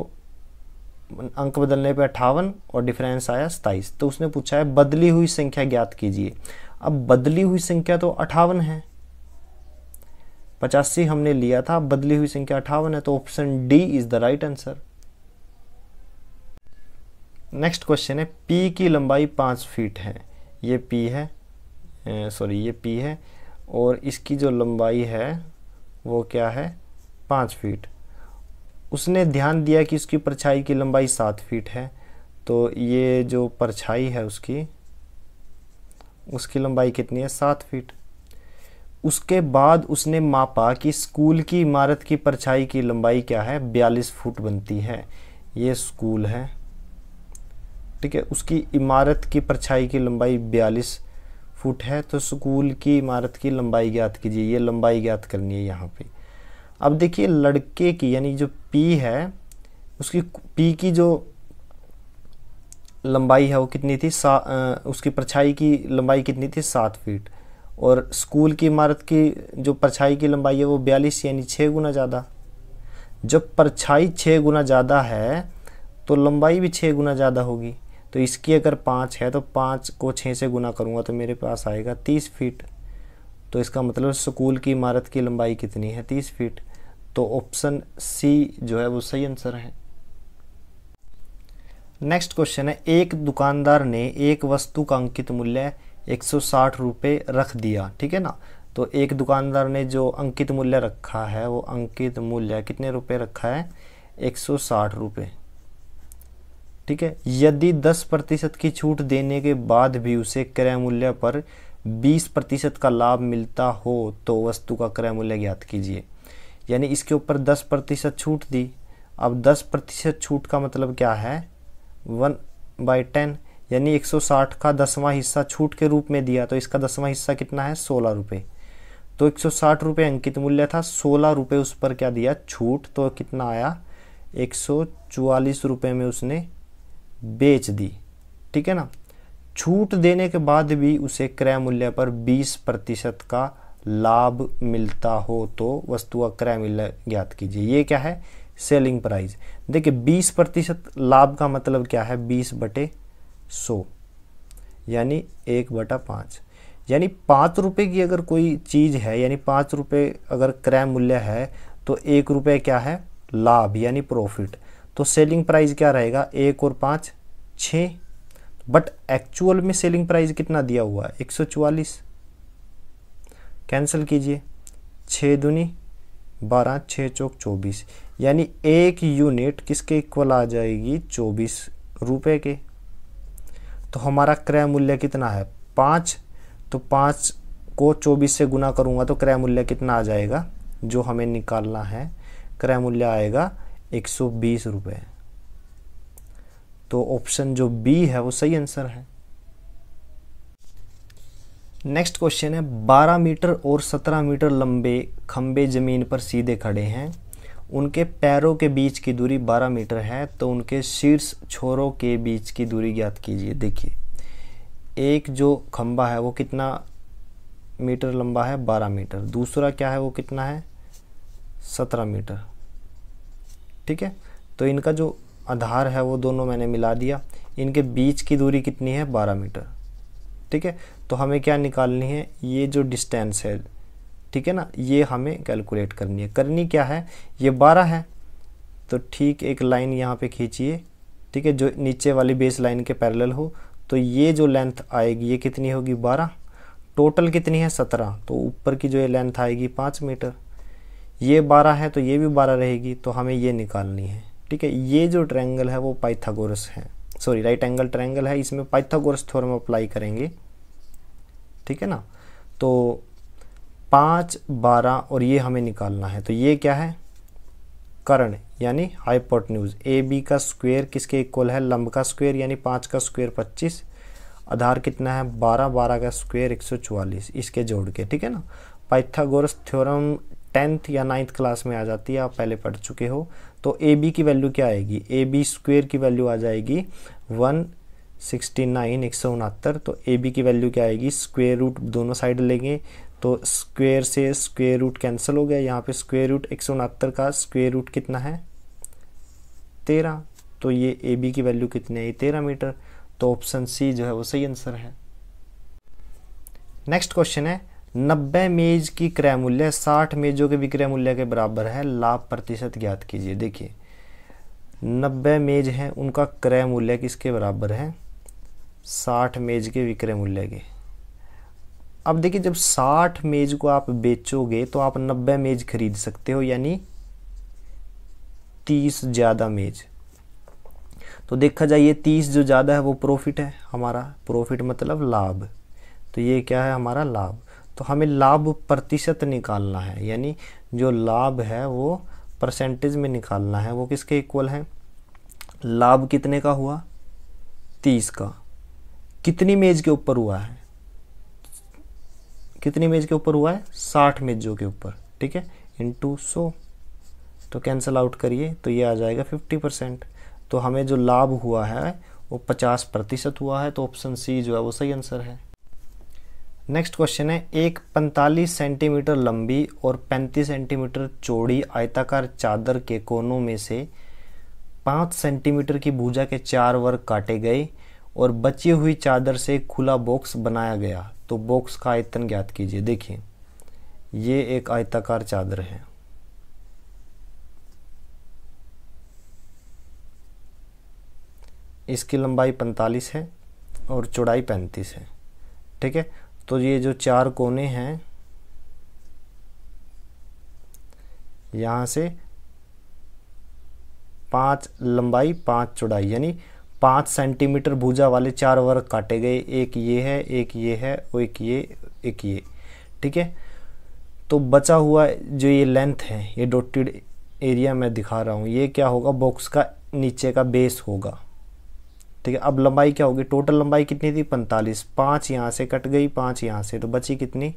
अंक बदलने पे अट्ठावन और डिफरेंस आया सताईस तो उसने पूछा है बदली हुई संख्या ज्ञात कीजिए अब बदली हुई संख्या तो अठावन है पचासी हमने लिया था बदली हुई संख्या अठावन है तो option D is the right answer next question है पी की लंबाई पांच फीट है ये पी है सॉरी ये पी है और इसकी जो लंबाई है वो क्या है पाँच फीट उसने ध्यान दिया कि उसकी परछाई की लंबाई सात फीट है तो ये जो परछाई है उसकी उसकी लंबाई कितनी है सात फीट उसके बाद उसने मापा कि स्कूल की इमारत की परछाई की लंबाई क्या है बयालीस फुट बनती है ये स्कूल है ठीक है उसकी इमारत की परछाई की लंबाई बयालीस फुट है तो स्कूल की इमारत की लंबाई ज्ञात कीजिए ये लंबाई ज्ञात करनी है यहाँ पे अब देखिए लड़के की यानी जो पी है उसकी पी की जो लंबाई है वो कितनी थी सा आ, उसकी परछाई की लंबाई कितनी थी सात फीट और स्कूल की इमारत की जो परछाई की लंबाई है वो बयालीस यानी छः गुना ज़्यादा जब परछाई छः गुना ज़्यादा है तो लंबाई भी छः गुना ज़्यादा होगी तो इसकी अगर पाँच है तो पाँच को छः से गुना करूँगा तो मेरे पास आएगा तीस फीट तो इसका मतलब स्कूल की इमारत की लंबाई कितनी है तीस फीट तो ऑप्शन सी जो है वो सही आंसर है नेक्स्ट क्वेश्चन है एक दुकानदार ने एक वस्तु का अंकित मूल्य एक सौ साठ रुपये रख दिया ठीक है ना तो एक दुकानदार ने जो अंकित मूल्य रखा है वो अंकित मूल्य कितने रुपए रखा है एक सौ साठ रुपये ठीक है यदि दस प्रतिशत की छूट देने के बाद भी उसे क्रय मूल्य पर बीस प्रतिशत का लाभ मिलता हो तो वस्तु का क्रय मूल्य ज्ञात कीजिए यानी इसके ऊपर दस प्रतिशत छूट दी अब दस प्रतिशत छूट का मतलब क्या है वन बाई टेन यानी 160 का दसवां हिस्सा छूट के रूप में दिया तो इसका दसवां हिस्सा कितना है सोलह रुपये तो एक सौ अंकित मूल्य था सोलह रुपये उस पर क्या दिया छूट तो कितना आया एक सौ में उसने बेच दी ठीक है ना छूट देने के बाद भी उसे क्रय मूल्य पर 20 प्रतिशत का लाभ मिलता हो तो वस्तु क्रय मूल्य ज्ञात कीजिए ये क्या है सेलिंग प्राइस देखिए 20 प्रतिशत लाभ का मतलब क्या है 20 बटे सौ यानी एक बटा पाँच यानी पाँच रुपये की अगर कोई चीज़ है यानी पाँच रुपये अगर क्रय मूल्य है तो एक रुपये क्या है लाभ यानी प्रॉफिट तो सेलिंग प्राइस क्या रहेगा एक और पाँच छ बट एक्चुअल में सेलिंग प्राइस कितना दिया हुआ है एक सौ चवालीस कैंसिल कीजिए छः दूनी बारह छः चौक चौबीस यानी एक यूनिट किसके इक्वल आ जाएगी चौबीस रुपये के तो हमारा क्रय मूल्य कितना है पाँच तो पाँच को चौबीस से गुना करूँगा तो क्रय मूल्य कितना आ जाएगा जो हमें निकालना है क्रय मूल्य आएगा एक सौ बीस रुपये तो ऑप्शन जो बी है वो सही आंसर है नेक्स्ट क्वेश्चन है 12 मीटर और 17 मीटर लंबे खंबे जमीन पर सीधे खड़े हैं उनके पैरों के बीच की दूरी 12 मीटर है तो उनके शीर्ष छोरों के बीच की दूरी ज्ञात कीजिए देखिए एक जो खम्बा है वो कितना मीटर लंबा है 12 मीटर दूसरा क्या है वो कितना है 17 मीटर ठीक है तो इनका जो आधार है वो दोनों मैंने मिला दिया इनके बीच की दूरी कितनी है 12 मीटर ठीक है तो हमें क्या निकालनी है ये जो डिस्टेंस है ठीक है ना ये हमें कैलकुलेट करनी है करनी क्या है ये बारह है तो ठीक एक लाइन यहाँ पे खींचिए ठीक है जो नीचे वाली बेस लाइन के पैरेलल हो तो ये जो लेंथ आएगी ये कितनी होगी बारह टोटल कितनी है सत्रह तो ऊपर की जो ये लेंथ आएगी पाँच मीटर ये बारह है तो ये भी बारह रहेगी तो हमें ये निकालनी है ठीक है ये जो ट्रैंगल है वो पाइथागोरस है सॉरी राइट एंगल ट्रैंगल है इसमें पाइथागोरस थ्योरम अप्लाई करेंगे ठीक है ना तो पाँच बारह और ये हमें निकालना है तो ये क्या है करण यानी हाईपोर्ट न्यूज ए बी का स्क्वायर किसके इक्वल है लंब का स्क्वायर यानी पाँच का स्क्वायर पच्चीस आधार कितना है बारह बारह का स्क्वायर एक सौ चवालीस इसके जोड़ के ठीक है ना पाइथागोरस थ्योरम टेंथ या नाइन्थ क्लास में आ जाती है आप पहले पढ़ चुके हो तो ए बी की वैल्यू क्या आएगी ए बी स्क्वेयर की वैल्यू आ जाएगी वन सिक्सटी नाइन एक सौ उनहत्तर तो ए बी की वैल्यू क्या आएगी स्क्वेयर रूट दोनों साइड लेंगे तो स्क्वेयर से स्क्वेयर रूट कैंसिल हो गया यहाँ पे स्क्वेयर रूट एक का स्क्वेयर रूट कितना है तेरह तो ये ए बी की वैल्यू कितनी है तेरह मीटर तो ऑप्शन सी जो है वो सही आंसर है नेक्स्ट क्वेश्चन है नब्बे मेज की क्रय मूल्य साठ मेजों के विक्रय मूल्य के बराबर है लाभ प्रतिशत ज्ञात कीजिए देखिए नब्बे मेज हैं उनका क्रय मूल्य किसके बराबर है साठ मेज के विक्रय मूल्य के अब देखिए जब 60 मेज को आप बेचोगे तो आप 90 मेज खरीद सकते हो यानी 30 ज़्यादा मेज तो देखा जाए ये 30 जो ज़्यादा है वो प्रॉफिट है हमारा प्रॉफिट मतलब लाभ तो ये क्या है हमारा लाभ तो हमें लाभ प्रतिशत निकालना है यानी जो लाभ है वो परसेंटेज में निकालना है वो किसके इक्वल है लाभ कितने का हुआ तीस का कितनी मेज के ऊपर हुआ है कितनी मेज के ऊपर हुआ है साठ मेजों के ऊपर ठीक है टू सो तो कैंसिल आउट करिए तो ये आ जाएगा फिफ्टी परसेंट तो हमें जो लाभ हुआ है वो पचास प्रतिशत हुआ है तो ऑप्शन सी जो है वो सही आंसर है नेक्स्ट क्वेश्चन है एक पैंतालीस सेंटीमीटर लंबी और पैंतीस सेंटीमीटर चौड़ी आयताकार चादर के कोनों में से पाँच सेंटीमीटर की भूजा के चार वर्ग काटे गए और बची हुई चादर से खुला बॉक्स बनाया गया तो बॉक्स का आयतन ज्ञात कीजिए देखिए ये एक आयताकार चादर है इसकी लंबाई 45 है और चौड़ाई 35 है ठीक है तो ये जो चार कोने हैं यहाँ से पाँच लंबाई पाँच चौड़ाई यानी पाँच सेंटीमीटर भुजा वाले चार वर्ग काटे गए एक ये है एक ये है और एक ये एक ये ठीक है तो बचा हुआ जो ये लेंथ है ये डोटेड एरिया मैं दिखा रहा हूँ ये क्या होगा बॉक्स का नीचे का बेस होगा ठीक है अब लंबाई क्या होगी टोटल लंबाई कितनी थी पैंतालीस पाँच यहाँ से कट गई पाँच यहाँ से तो बची कितनी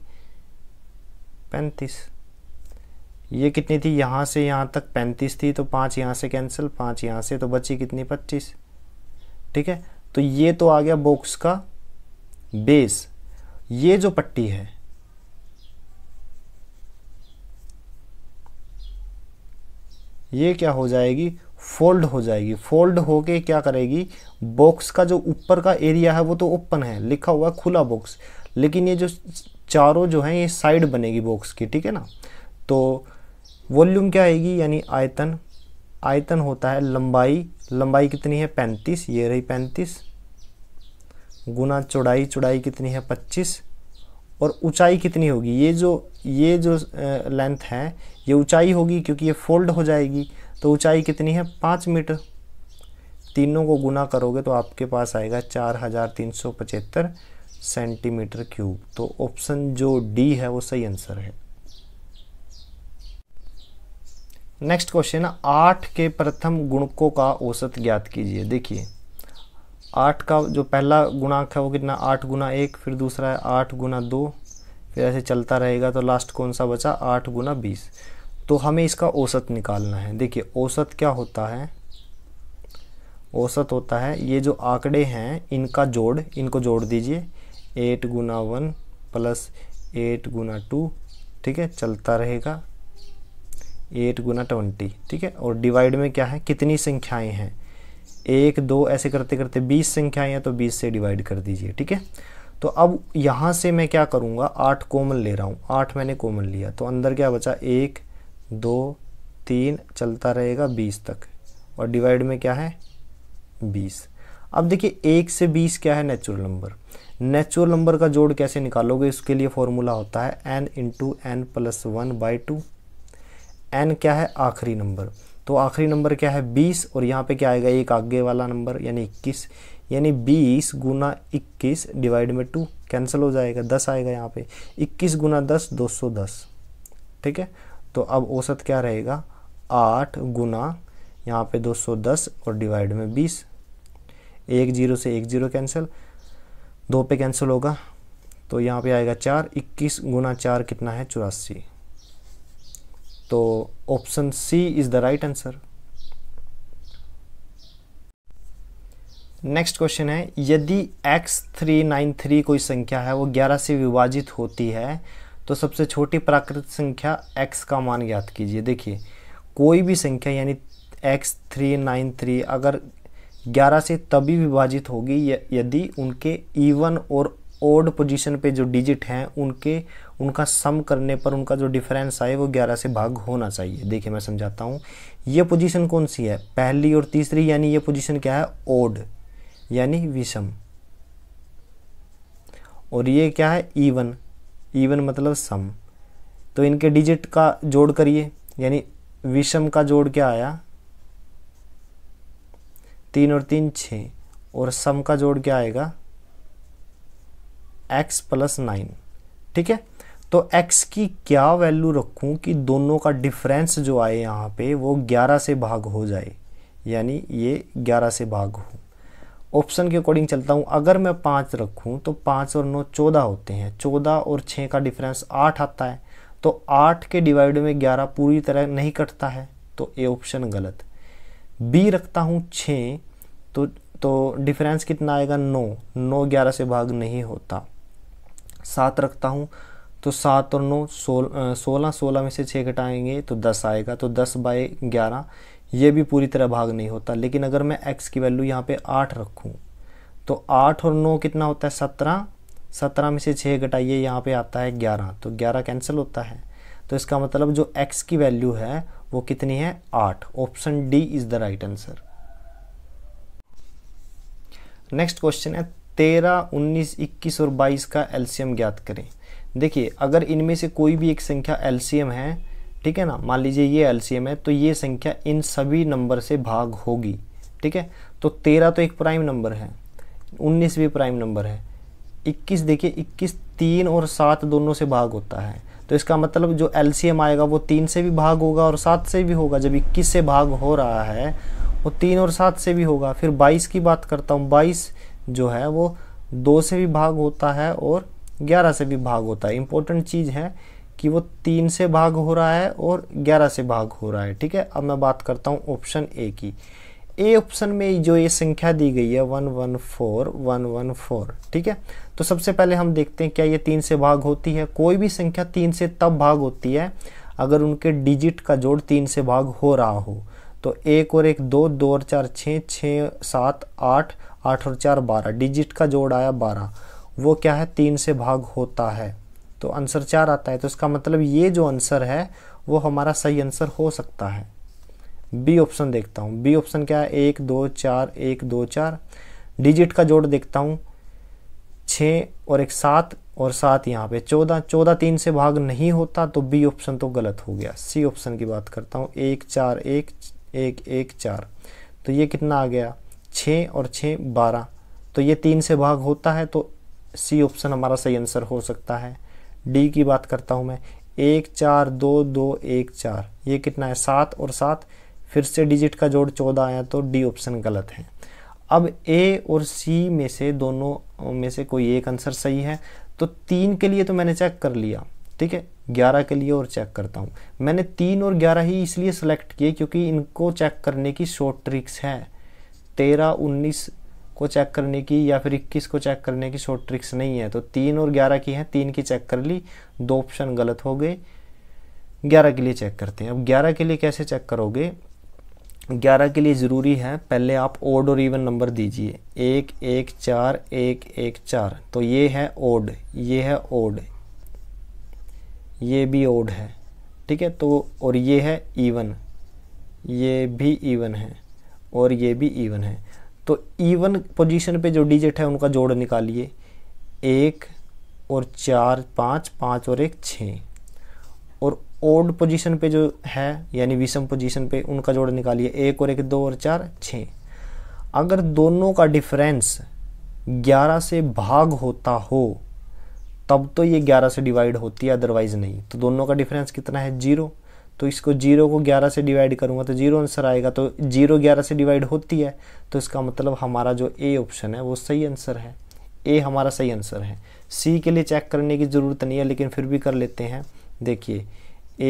पैंतीस ये कितनी थी यहाँ से यहाँ तक पैंतीस थी तो पाँच यहाँ से कैंसिल पाँच यहाँ से तो बची कितनी पच्चीस ठीक है तो ये तो आ गया बॉक्स का बेस ये जो पट्टी है ये क्या हो जाएगी फोल्ड हो जाएगी फोल्ड होके क्या करेगी बॉक्स का जो ऊपर का एरिया है वो तो ओपन है लिखा हुआ है खुला बॉक्स लेकिन ये जो चारों जो है ये साइड बनेगी बॉक्स की ठीक है ना तो वॉल्यूम क्या आएगी यानी आयतन आयतन होता है लंबाई लंबाई कितनी है पैंतीस ये रही पैंतीस गुना चौड़ाई चौड़ाई कितनी है पच्चीस और ऊंचाई कितनी होगी ये जो ये जो लेंथ है ये ऊंचाई होगी क्योंकि ये फोल्ड हो जाएगी तो ऊंचाई कितनी है पाँच मीटर तीनों को गुना करोगे तो आपके पास आएगा चार हज़ार तीन सौ पचहत्तर सेंटीमीटर क्यूब तो ऑप्शन जो डी है वो सही आंसर है नेक्स्ट क्वेश्चन आठ के प्रथम गुणकों का औसत ज्ञात कीजिए देखिए आठ का जो पहला गुणांक है वो कितना आठ गुना एक फिर दूसरा है आठ गुना दो फिर ऐसे चलता रहेगा तो लास्ट कौन सा बचा आठ गुना बीस तो हमें इसका औसत निकालना है देखिए औसत क्या होता है औसत होता है ये जो आंकड़े हैं इनका जोड़ इनको जोड़ दीजिए एट गुना वन प्लस एट गुना टू ठीक है चलता रहेगा एट गुना ट्वेंटी ठीक है और डिवाइड में क्या है कितनी संख्याएं हैं एक दो ऐसे करते करते बीस संख्याएं हैं तो बीस से डिवाइड कर दीजिए ठीक है तो अब यहाँ से मैं क्या करूँगा आठ कॉमन ले रहा हूँ आठ मैंने कॉमन लिया तो अंदर क्या बचा एक दो तीन चलता रहेगा बीस तक और डिवाइड में क्या है बीस अब देखिए एक से बीस क्या है नेचुरल नंबर नेचुरल नंबर का जोड़ कैसे निकालोगे उसके लिए फॉर्मूला होता है n into n plus one by two n क्या है आखिरी नंबर तो आखिरी नंबर क्या है बीस और यहाँ पे क्या आएगा एक आगे वाला नंबर यानी इक्कीस यानी बीस गुना इक्कीस डिवाइड में टू कैंसिल हो जाएगा दस आएगा यहाँ पे इक्कीस गुना दस दो सौ दस ठीक है तो अब औसत क्या रहेगा आठ गुना यहाँ पे दो सौ दस और डिवाइड में बीस एक जीरो से एक जीरो कैंसिल दो पे कैंसिल होगा तो यहाँ पे आएगा चार इक्कीस गुना चार कितना है चौरासी तो option C is the right answer next question है यदि x393 थ्री कोई संख्या है वो 11 से विभाजित होती है तो सबसे छोटी प्राकृतिक संख्या एक्स का मान ज्ञात कीजिए देखिए कोई भी संख्या यानी एक्स थ्री नाइन थ्री अगर ग्यारह से तभी विभाजित होगी यदि उनके इवन और ओड पोजीशन पे जो डिजिट हैं उनके उनका सम करने पर उनका जो डिफरेंस आए वो ग्यारह से भाग होना चाहिए देखिए मैं समझाता हूँ ये पोजीशन कौन सी है पहली और तीसरी यानी ये पोजीशन क्या है ओड यानी विषम और ये क्या है ईवन ईवन मतलब सम तो इनके डिजिट का जोड़ करिए यानी विषम का जोड़ क्या आया तीन और तीन छ और सम का जोड़ क्या आएगा एक्स प्लस नाइन ठीक है तो x की क्या वैल्यू रखूं कि दोनों का डिफरेंस जो आए यहाँ पे वो 11 से भाग हो जाए यानी ये 11 से भाग हो ऑप्शन के अकॉर्डिंग चलता हूँ अगर मैं पाँच रखूँ तो पाँच और नौ चौदह होते हैं चौदह और छः का डिफरेंस आठ आता है तो आठ के डिवाइड में ग्यारह पूरी तरह नहीं कटता है तो ए ऑप्शन गलत बी रखता हूँ छः तो तो डिफरेंस कितना आएगा नौ नौ ग्यारह से भाग नहीं होता सात रखता हूँ तो सात और नौ सोल सोलह सोलह में से छः घटाएंगे तो दस आएगा तो दस बाय ग्यारह ये भी पूरी तरह भाग नहीं होता लेकिन अगर मैं एक्स की वैल्यू यहाँ पे आठ रखूँ तो आठ और नौ कितना होता है सत्रह सत्रह में से छः घटाइए यहाँ पे आता है ग्यारह तो ग्यारह कैंसिल होता है तो इसका मतलब जो एक्स की वैल्यू है वो कितनी है आठ option D is the right answer next question है तेरह उन्नीस इक्कीस और बाईस का एल्शियम ज्ञात करें देखिए अगर इनमें से कोई भी एक संख्या एल है ठीक है ना मान लीजिए ये एल है तो ये संख्या इन सभी नंबर से भाग होगी ठीक है तो तेरह तो एक प्राइम नंबर है उन्नीस भी प्राइम नंबर है इक्कीस देखिए इक्कीस तीन और सात दोनों से भाग होता है तो इसका मतलब जो एल आएगा वो तीन से भी भाग होगा और सात से भी होगा जब इक्कीस से भाग हो रहा है वो तीन और सात से भी होगा फिर बाईस की बात करता हूँ बाईस जो है वो दो से भी भाग होता है और ग्यारह से भी भाग होता है इंपॉर्टेंट चीज़ है कि वो तीन से भाग हो रहा है और ग्यारह से भाग हो रहा है ठीक है अब मैं बात करता हूँ ऑप्शन ए की ए ऑप्शन में जो ये संख्या दी गई है one one four one one four ठीक है तो सबसे पहले हम देखते हैं क्या ये तीन से भाग होती है कोई भी संख्या तीन से तब भाग होती है अगर उनके डिजिट का जोड़ तीन से भाग हो रहा हो तो एक और एक दो दो और चार छः छः सात आठ आठ और चार बारह डिजिट का जोड़ आया बारह वो क्या है तीन से भाग होता है तो आंसर चार आता है तो इसका मतलब ये जो आंसर है वो हमारा सही आंसर हो सकता है बी ऑप्शन देखता हूँ बी ऑप्शन क्या है एक दो चार एक दो चार डिजिट का जोड़ देखता हूँ छः और एक सात और सात यहाँ पे चौदह चौदह तीन से भाग नहीं होता तो बी ऑप्शन तो गलत हो गया सी ऑप्शन की बात करता हूँ एक चार एक एक एक चार तो ये कितना आ गया छः और छः बारह तो ये तीन से भाग होता है तो सी ऑप्शन हमारा सही आंसर हो सकता है डी की बात करता हूँ मैं एक चार दो दो एक चार ये कितना है सात और सात फिर से डिजिट का जोड़ चौदह आया तो डी ऑप्शन गलत है अब ए और सी में से दोनों में से कोई एक आंसर सही है तो तीन के लिए तो मैंने चेक कर लिया ठीक है ग्यारह के लिए और चेक करता हूँ मैंने तीन और ग्यारह ही इसलिए सेलेक्ट किए क्योंकि इनको चेक करने की शॉर्ट ट्रिक्स है तेरह उन्नीस को चेक करने की या फिर इक्कीस को चेक करने की शॉर्ट ट्रिक्स नहीं है तो तीन और ग्यारह की है तीन की चेक कर ली दो ऑप्शन गलत हो गए ग्यारह के लिए चेक करते हैं अब ग्यारह के लिए कैसे चेक करोगे ग्यारह के लिए ज़रूरी है पहले आप ओड और इवन नंबर दीजिए एक एक चार एक एक चार तो ये है ओड ये है ओड ये भी ओड है ठीक है तो और ये है इवन ये भी इवन है और ये भी इवन है तो इवन पोजीशन पे जो डिजिट है उनका जोड़ निकालिए एक और चार पाँच पाँच और एक छः और ओड पोजीशन पे जो है यानी विषम पोजीशन पे उनका जोड़ निकालिए एक और एक दो और चार छः अगर दोनों का डिफरेंस ग्यारह से भाग होता हो तब तो ये ग्यारह से डिवाइड होती है अदरवाइज़ नहीं तो दोनों का डिफरेंस कितना है जीरो तो इसको जीरो को ग्यारह से डिवाइड करूँगा तो जीरो आंसर आएगा तो जीरो ग्यारह से डिवाइड होती है तो इसका मतलब हमारा जो ए ऑप्शन है वो सही आंसर है ए हमारा सही आंसर है सी के लिए चेक करने की ज़रूरत नहीं है लेकिन फिर भी कर लेते हैं देखिए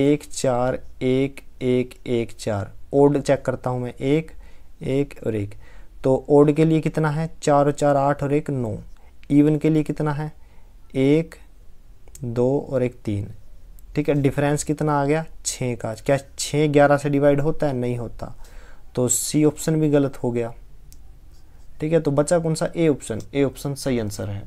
एक चार एक एक एक चार ओड चेक करता हूँ मैं एक एक और एक तो ओड के लिए कितना है चार और चार आठ और एक नौ इवन के लिए कितना है एक दो और एक तीन ठीक है डिफरेंस कितना आ गया छः का क्या छः ग्यारह से डिवाइड होता है नहीं होता तो सी ऑप्शन भी गलत हो गया ठीक है तो बचा कौन सा ए ऑप्शन ए ऑप्शन सही आंसर है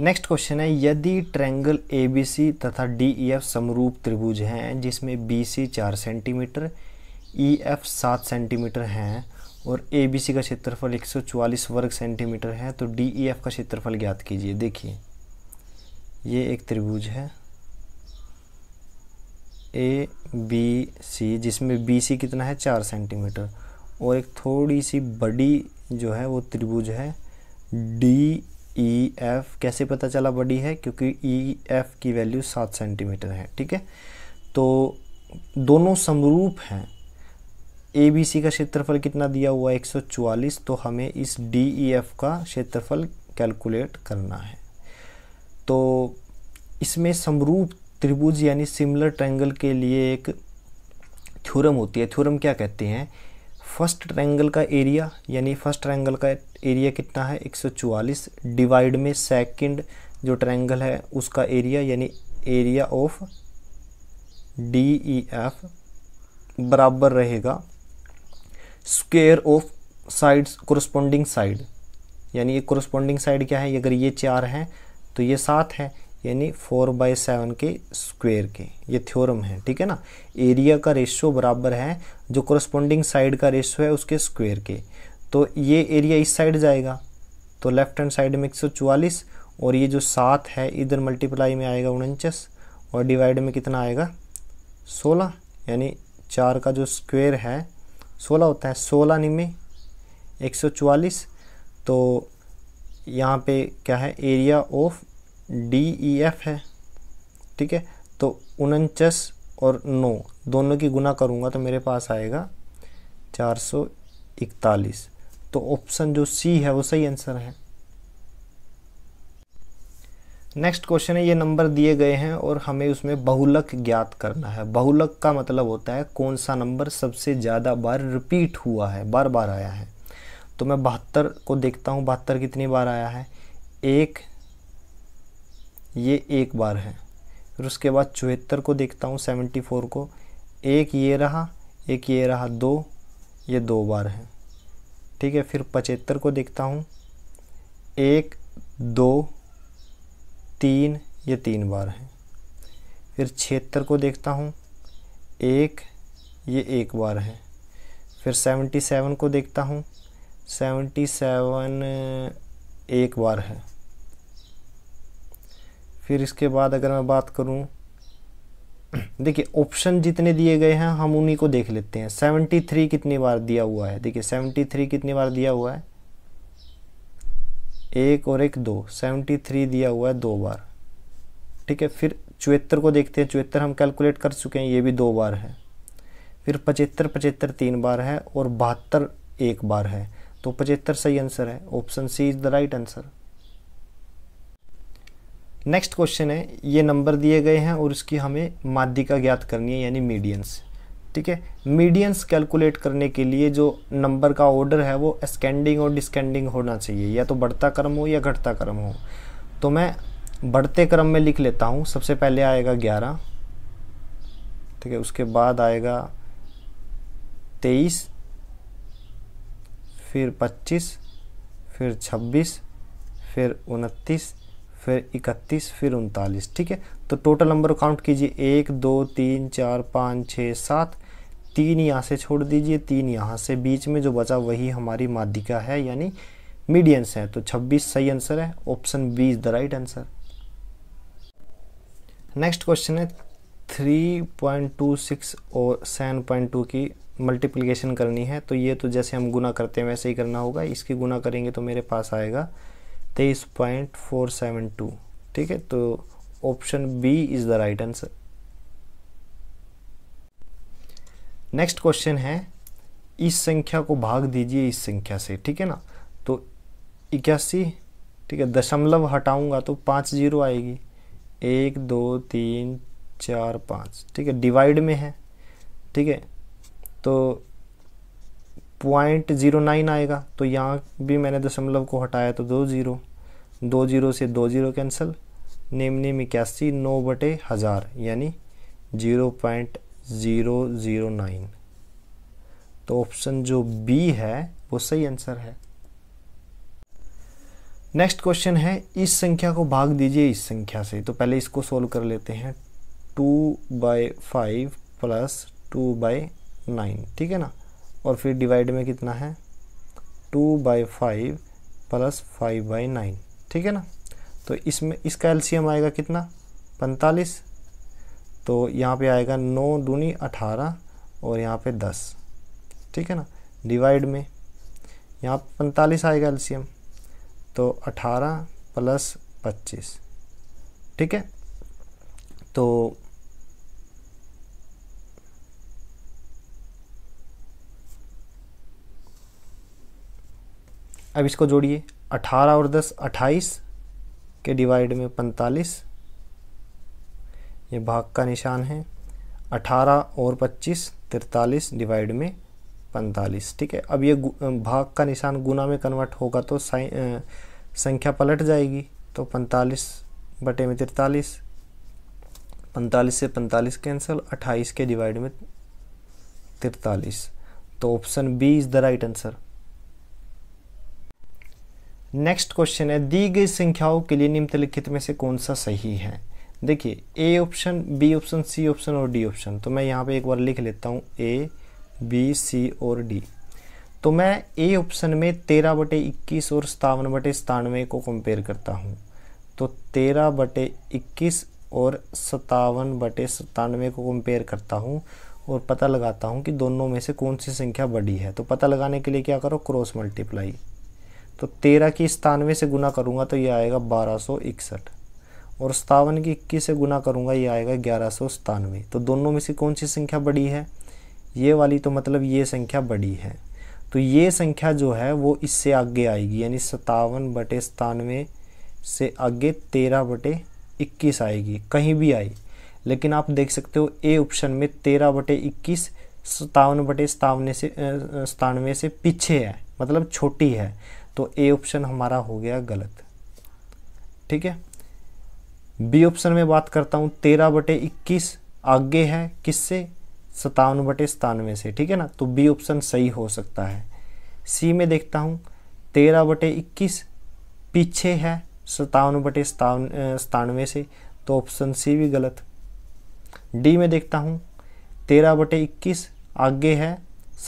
नेक्स्ट क्वेश्चन है यदि ट्रैंगल ए बी सी तथा डी ई एफ समरूप त्रिभुज हैं जिसमें बी सी चार सेंटीमीटर ई एफ सात सेंटीमीटर हैं और ए बी सी का क्षेत्रफल एक सौ चौवालीस वर्ग सेंटीमीटर है तो डी ई एफ का क्षेत्रफल ज्ञात कीजिए देखिए ये एक त्रिभुज है ए बी सी जिसमें बी सी कितना है चार सेंटीमीटर और एक थोड़ी सी बड़ी जो है वो त्रिभुज है डी ई एफ कैसे पता चला बड़ी है क्योंकि ई e, एफ की वैल्यू सात सेंटीमीटर है ठीक है तो दोनों समरूप हैं ए बी सी का क्षेत्रफल कितना दिया हुआ है 144 तो हमें इस डी ई एफ का क्षेत्रफल कैलकुलेट करना है तो इसमें समरूप त्रिभुज यानी सिमिलर ट्रायंगल के लिए एक थ्योरम होती है थ्योरम क्या कहते हैं फर्स्ट ट्रायंगल का एरिया यानी फर्स्ट ट्रायंगल का एरिया कितना है 144 डिवाइड में सेकंड जो ट्रायंगल है उसका एरिया यानी area of D E F बराबर रहेगा square of sides corresponding side यानी ये कोरस्पोंडिंग साइड क्या है अगर ये चार हैं तो ये सात है यानी फोर बाई सेवन के स्क्वेयर के ये थ्योरम है ठीक है ना एरिया का रेशियो बराबर है जो कॉरस्पॉन्डिंग साइड का रेशियो है उसके स्क्वेयर के तो ये एरिया इस साइड जाएगा तो लेफ्ट हैंड साइड में एक और ये जो सात है इधर मल्टीप्लाई में आएगा उनचास और डिवाइड में कितना आएगा सोलह यानी चार का जो स्क्वेयर है सोलह होता है सोलह निमें एक तो यहाँ पे क्या है area of D E F है ठीक है तो उनचास और नौ दोनों की गुना करूँगा तो मेरे पास आएगा चार सौ इकतालीस तो ऑप्शन जो सी है वो सही आंसर है नेक्स्ट क्वेश्चन है ये नंबर दिए गए हैं और हमें उसमें बहुलक ज्ञात करना है बहुलक का मतलब होता है कौन सा नंबर सबसे ज़्यादा बार रिपीट हुआ है बार बार आया है तो मैं बहत्तर को देखता हूँ बहत्तर कितनी बार आया है एक ये एक बार है फिर उसके बाद चौहत्तर को देखता हूँ सेवेंटी फोर को एक ये रहा एक ये रहा दो ये दो बार है ठीक है फिर पचहत्तर को देखता हूँ एक दो तीन ये तीन बार है फिर छिहत्तर को देखता हूँ एक ये एक बार है फिर सेवेंटी सेवन को देखता हूँ सेवेंटी सेवन एक बार है फिर इसके बाद अगर मैं बात करूं देखिए ऑप्शन जितने दिए गए हैं हम उन्हीं को देख लेते हैं सेवेंटी थ्री कितनी बार दिया हुआ है देखिए सेवेंटी थ्री कितनी बार दिया हुआ है एक और एक दो सेवेंटी थ्री दिया हुआ है दो बार ठीक है फिर चौहत्तर को देखते हैं चुहत्तर हम कैलकुलेट कर चुके हैं ये भी दो बार है फिर पचहत्तर पचहत्तर तीन बार है और बहत्तर एक बार है तो पचहत्तर सही आंसर है option C is the right answer next question है ये नंबर दिए गए हैं और इसकी हमें माध्यिका ज्ञात करनी है यानी मीडियंस ठीक है मीडियंस कैलकुलेट करने के लिए जो नंबर का ऑर्डर है वो स्कैंडिंग और डिस्कैंडिंग होना चाहिए या तो बढ़ता क्रम हो या घटता क्रम हो तो मैं बढ़ते क्रम में लिख लेता हूँ सबसे पहले आएगा ग्यारह ठीक है उसके बाद आएगा तेईस फिर पच्चीस फिर छब्बीस फिर उनतीस फिर इकतीस फिर उनतालीस ठीक है तो टोटल नंबर काउंट कीजिए एक दो तीन चार पाँच छः सात तीन यहाँ से छोड़ दीजिए तीन यहाँ से बीच में जो बचा वही हमारी माध्यिका है यानी मीडियंस है तो 26 सही आंसर है option B is the right answer next question है 3.26 और 7.2 की मल्टीप्लिकेशन करनी है तो ये तो जैसे हम गुना करते हैं वैसे ही करना होगा इसकी गुना करेंगे तो मेरे पास आएगा तेईस पॉइंट फोर सेवन टू ठीक है तो option B is the right answer next question है इस संख्या को भाग दीजिए इस संख्या से ठीक है ना तो इक्यासी ठीक है दशमलव हटाऊंगा तो पाँच जीरो आएगी एक दो तीन चार पाँच ठीक है डिवाइड में है ठीक है तो पॉइंट ज़ीरो नाइन आएगा तो यहाँ भी मैंने दशमलव को हटाया तो दो ज़ीरो दो ज़ीरो से दो ज़ीरो कैंसिल निम्न इक्यासी नौ बटे हज़ार यानी zero point zero zero nine तो ऑप्शन जो बी है वो सही आंसर है नेक्स्ट क्वेश्चन है इस संख्या को भाग दीजिए इस संख्या से तो पहले इसको सोल्व कर लेते हैं two by five plus two by nine ठीक है ना और फिर डिवाइड में कितना है two by five plus five by nine ठीक है ना तो इसमें इसका एलसीएम आएगा कितना पैंतालीस तो यहाँ पे आएगा नौ दूनी अठारह और यहाँ पे दस ठीक है ना डिवाइड में यहाँ पैंतालीस आएगा एलसीएम तो अठारह प्लस पच्चीस ठीक है तो अब इसको जोड़िए 18 और 10 28 के डिवाइड में 45 ये भाग का निशान है 18 और 25 तिरतालीस डिवाइड में 45 ठीक है अब ये भाग का निशान गुना में कन्वर्ट होगा तो संख्या पलट जाएगी तो 45 बटे में तिरतालीस पैंतालीस से पैंतालीस कैंसिल अट्ठाईस के डिवाइड में तिरतालीस तो option B is the right answer next question है दी गई संख्याओं के लिए निम्नलिखित में से कौन सा सही है देखिए A option B option C option और डी ऑप्शन तो मैं यहाँ पे एक बार लिख लेता हूँ ए बी सी और डी तो मैं ए ऑप्शन में तेरह बटे इक्कीस और सतावन बटे सतानवे को कंपेयर करता हूँ तो तेरह बटे इक्कीस और सतावन बटे सतानवे को कंपेयर करता हूँ और पता लगाता हूँ कि दोनों में से कौन सी संख्या बड़ी है तो पता लगाने के लिए क्या करो क्रॉस मल्टीप्लाई तो तेरह की सतानवे से गुना करूँगा तो ये आएगा बारह सौ इकसठ और सतावन की इक्कीस से गुना करूँगा ये आएगा ग्यारह सौ सतानवे तो दोनों में से कौन सी संख्या बड़ी है ये वाली तो मतलब ये संख्या बड़ी है तो ये संख्या जो है वो इससे आगे आएगी यानी सतावन बटे सतानवे से आगे तेरह बटे इक्कीस आएगी कहीं भी आई लेकिन आप देख सकते हो ए ऑप्शन में तेरह बटे इक्कीस सतावन बटे सतावन से सतानवे से पीछे है मतलब छोटी है तो ए ऑप्शन हमारा हो गया गलत ठीक है बी ऑप्शन में बात करता हूँ तेरह बटे इक्कीस आगे है किससे सतावन बटे सतानवे से ठीक है ना तो बी ऑप्शन सही हो सकता है सी में देखता हूँ तेरह बटे इक्कीस पीछे है सतावन बटे सतावन सतानवे से तो ऑप्शन सी भी गलत डी में देखता हूँ तेरह बटे इक्कीस आगे है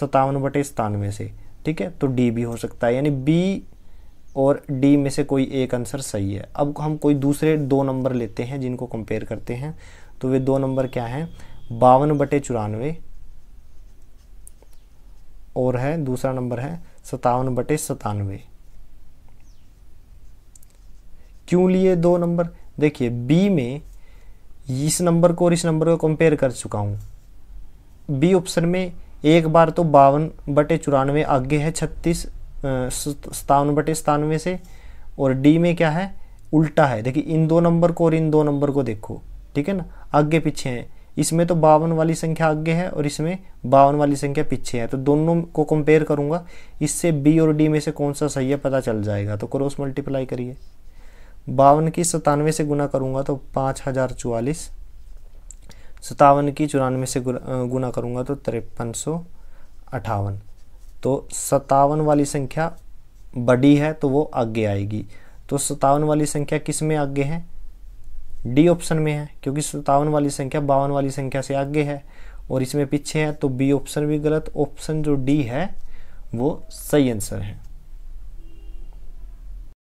सतावन बटे सतानवे से ठीक है तो डी भी हो सकता है यानी बी और डी में से कोई एक आंसर सही है अब हम कोई दूसरे दो नंबर लेते हैं जिनको कंपेयर करते हैं तो वे दो नंबर क्या हैं बावन बटे चौरानवे और है दूसरा नंबर है सतावन बटे सतानवे क्यों लिए दो नंबर देखिए बी में इस नंबर को और इस नंबर को कंपेयर कर चुका हूं बी ऑप्शन में एक बार तो बावन बटे चौरानवे आगे है छत्तीस सतावन बटे सतानवे से और डी में क्या है उल्टा है देखिए इन दो नंबर को और इन दो नंबर को देखो ठीक है ना आगे पीछे हैं इसमें तो बावन वाली संख्या आगे है और इसमें बावन वाली संख्या पीछे है तो दोनों को कंपेयर करूंगा इससे बी और डी में से कौन सा सही है पता चल जाएगा तो क्रॉस मल्टीप्लाई करिए बावन की सतानवे से गुना करूंगा तो पाँच हज़ार चवालीस सतावन की चौरानवे से गुना करूँगा तो तिरपन सौ अठावन तो सतावन वाली संख्या बड़ी है तो वो आगे आएगी तो सतावन वाली संख्या किस में आगे है डी ऑप्शन में है क्योंकि सतावन वाली संख्या बावन वाली संख्या से आगे है और इसमें पीछे है तो बी ऑप्शन भी गलत ऑप्शन जो डी है वो सही आंसर है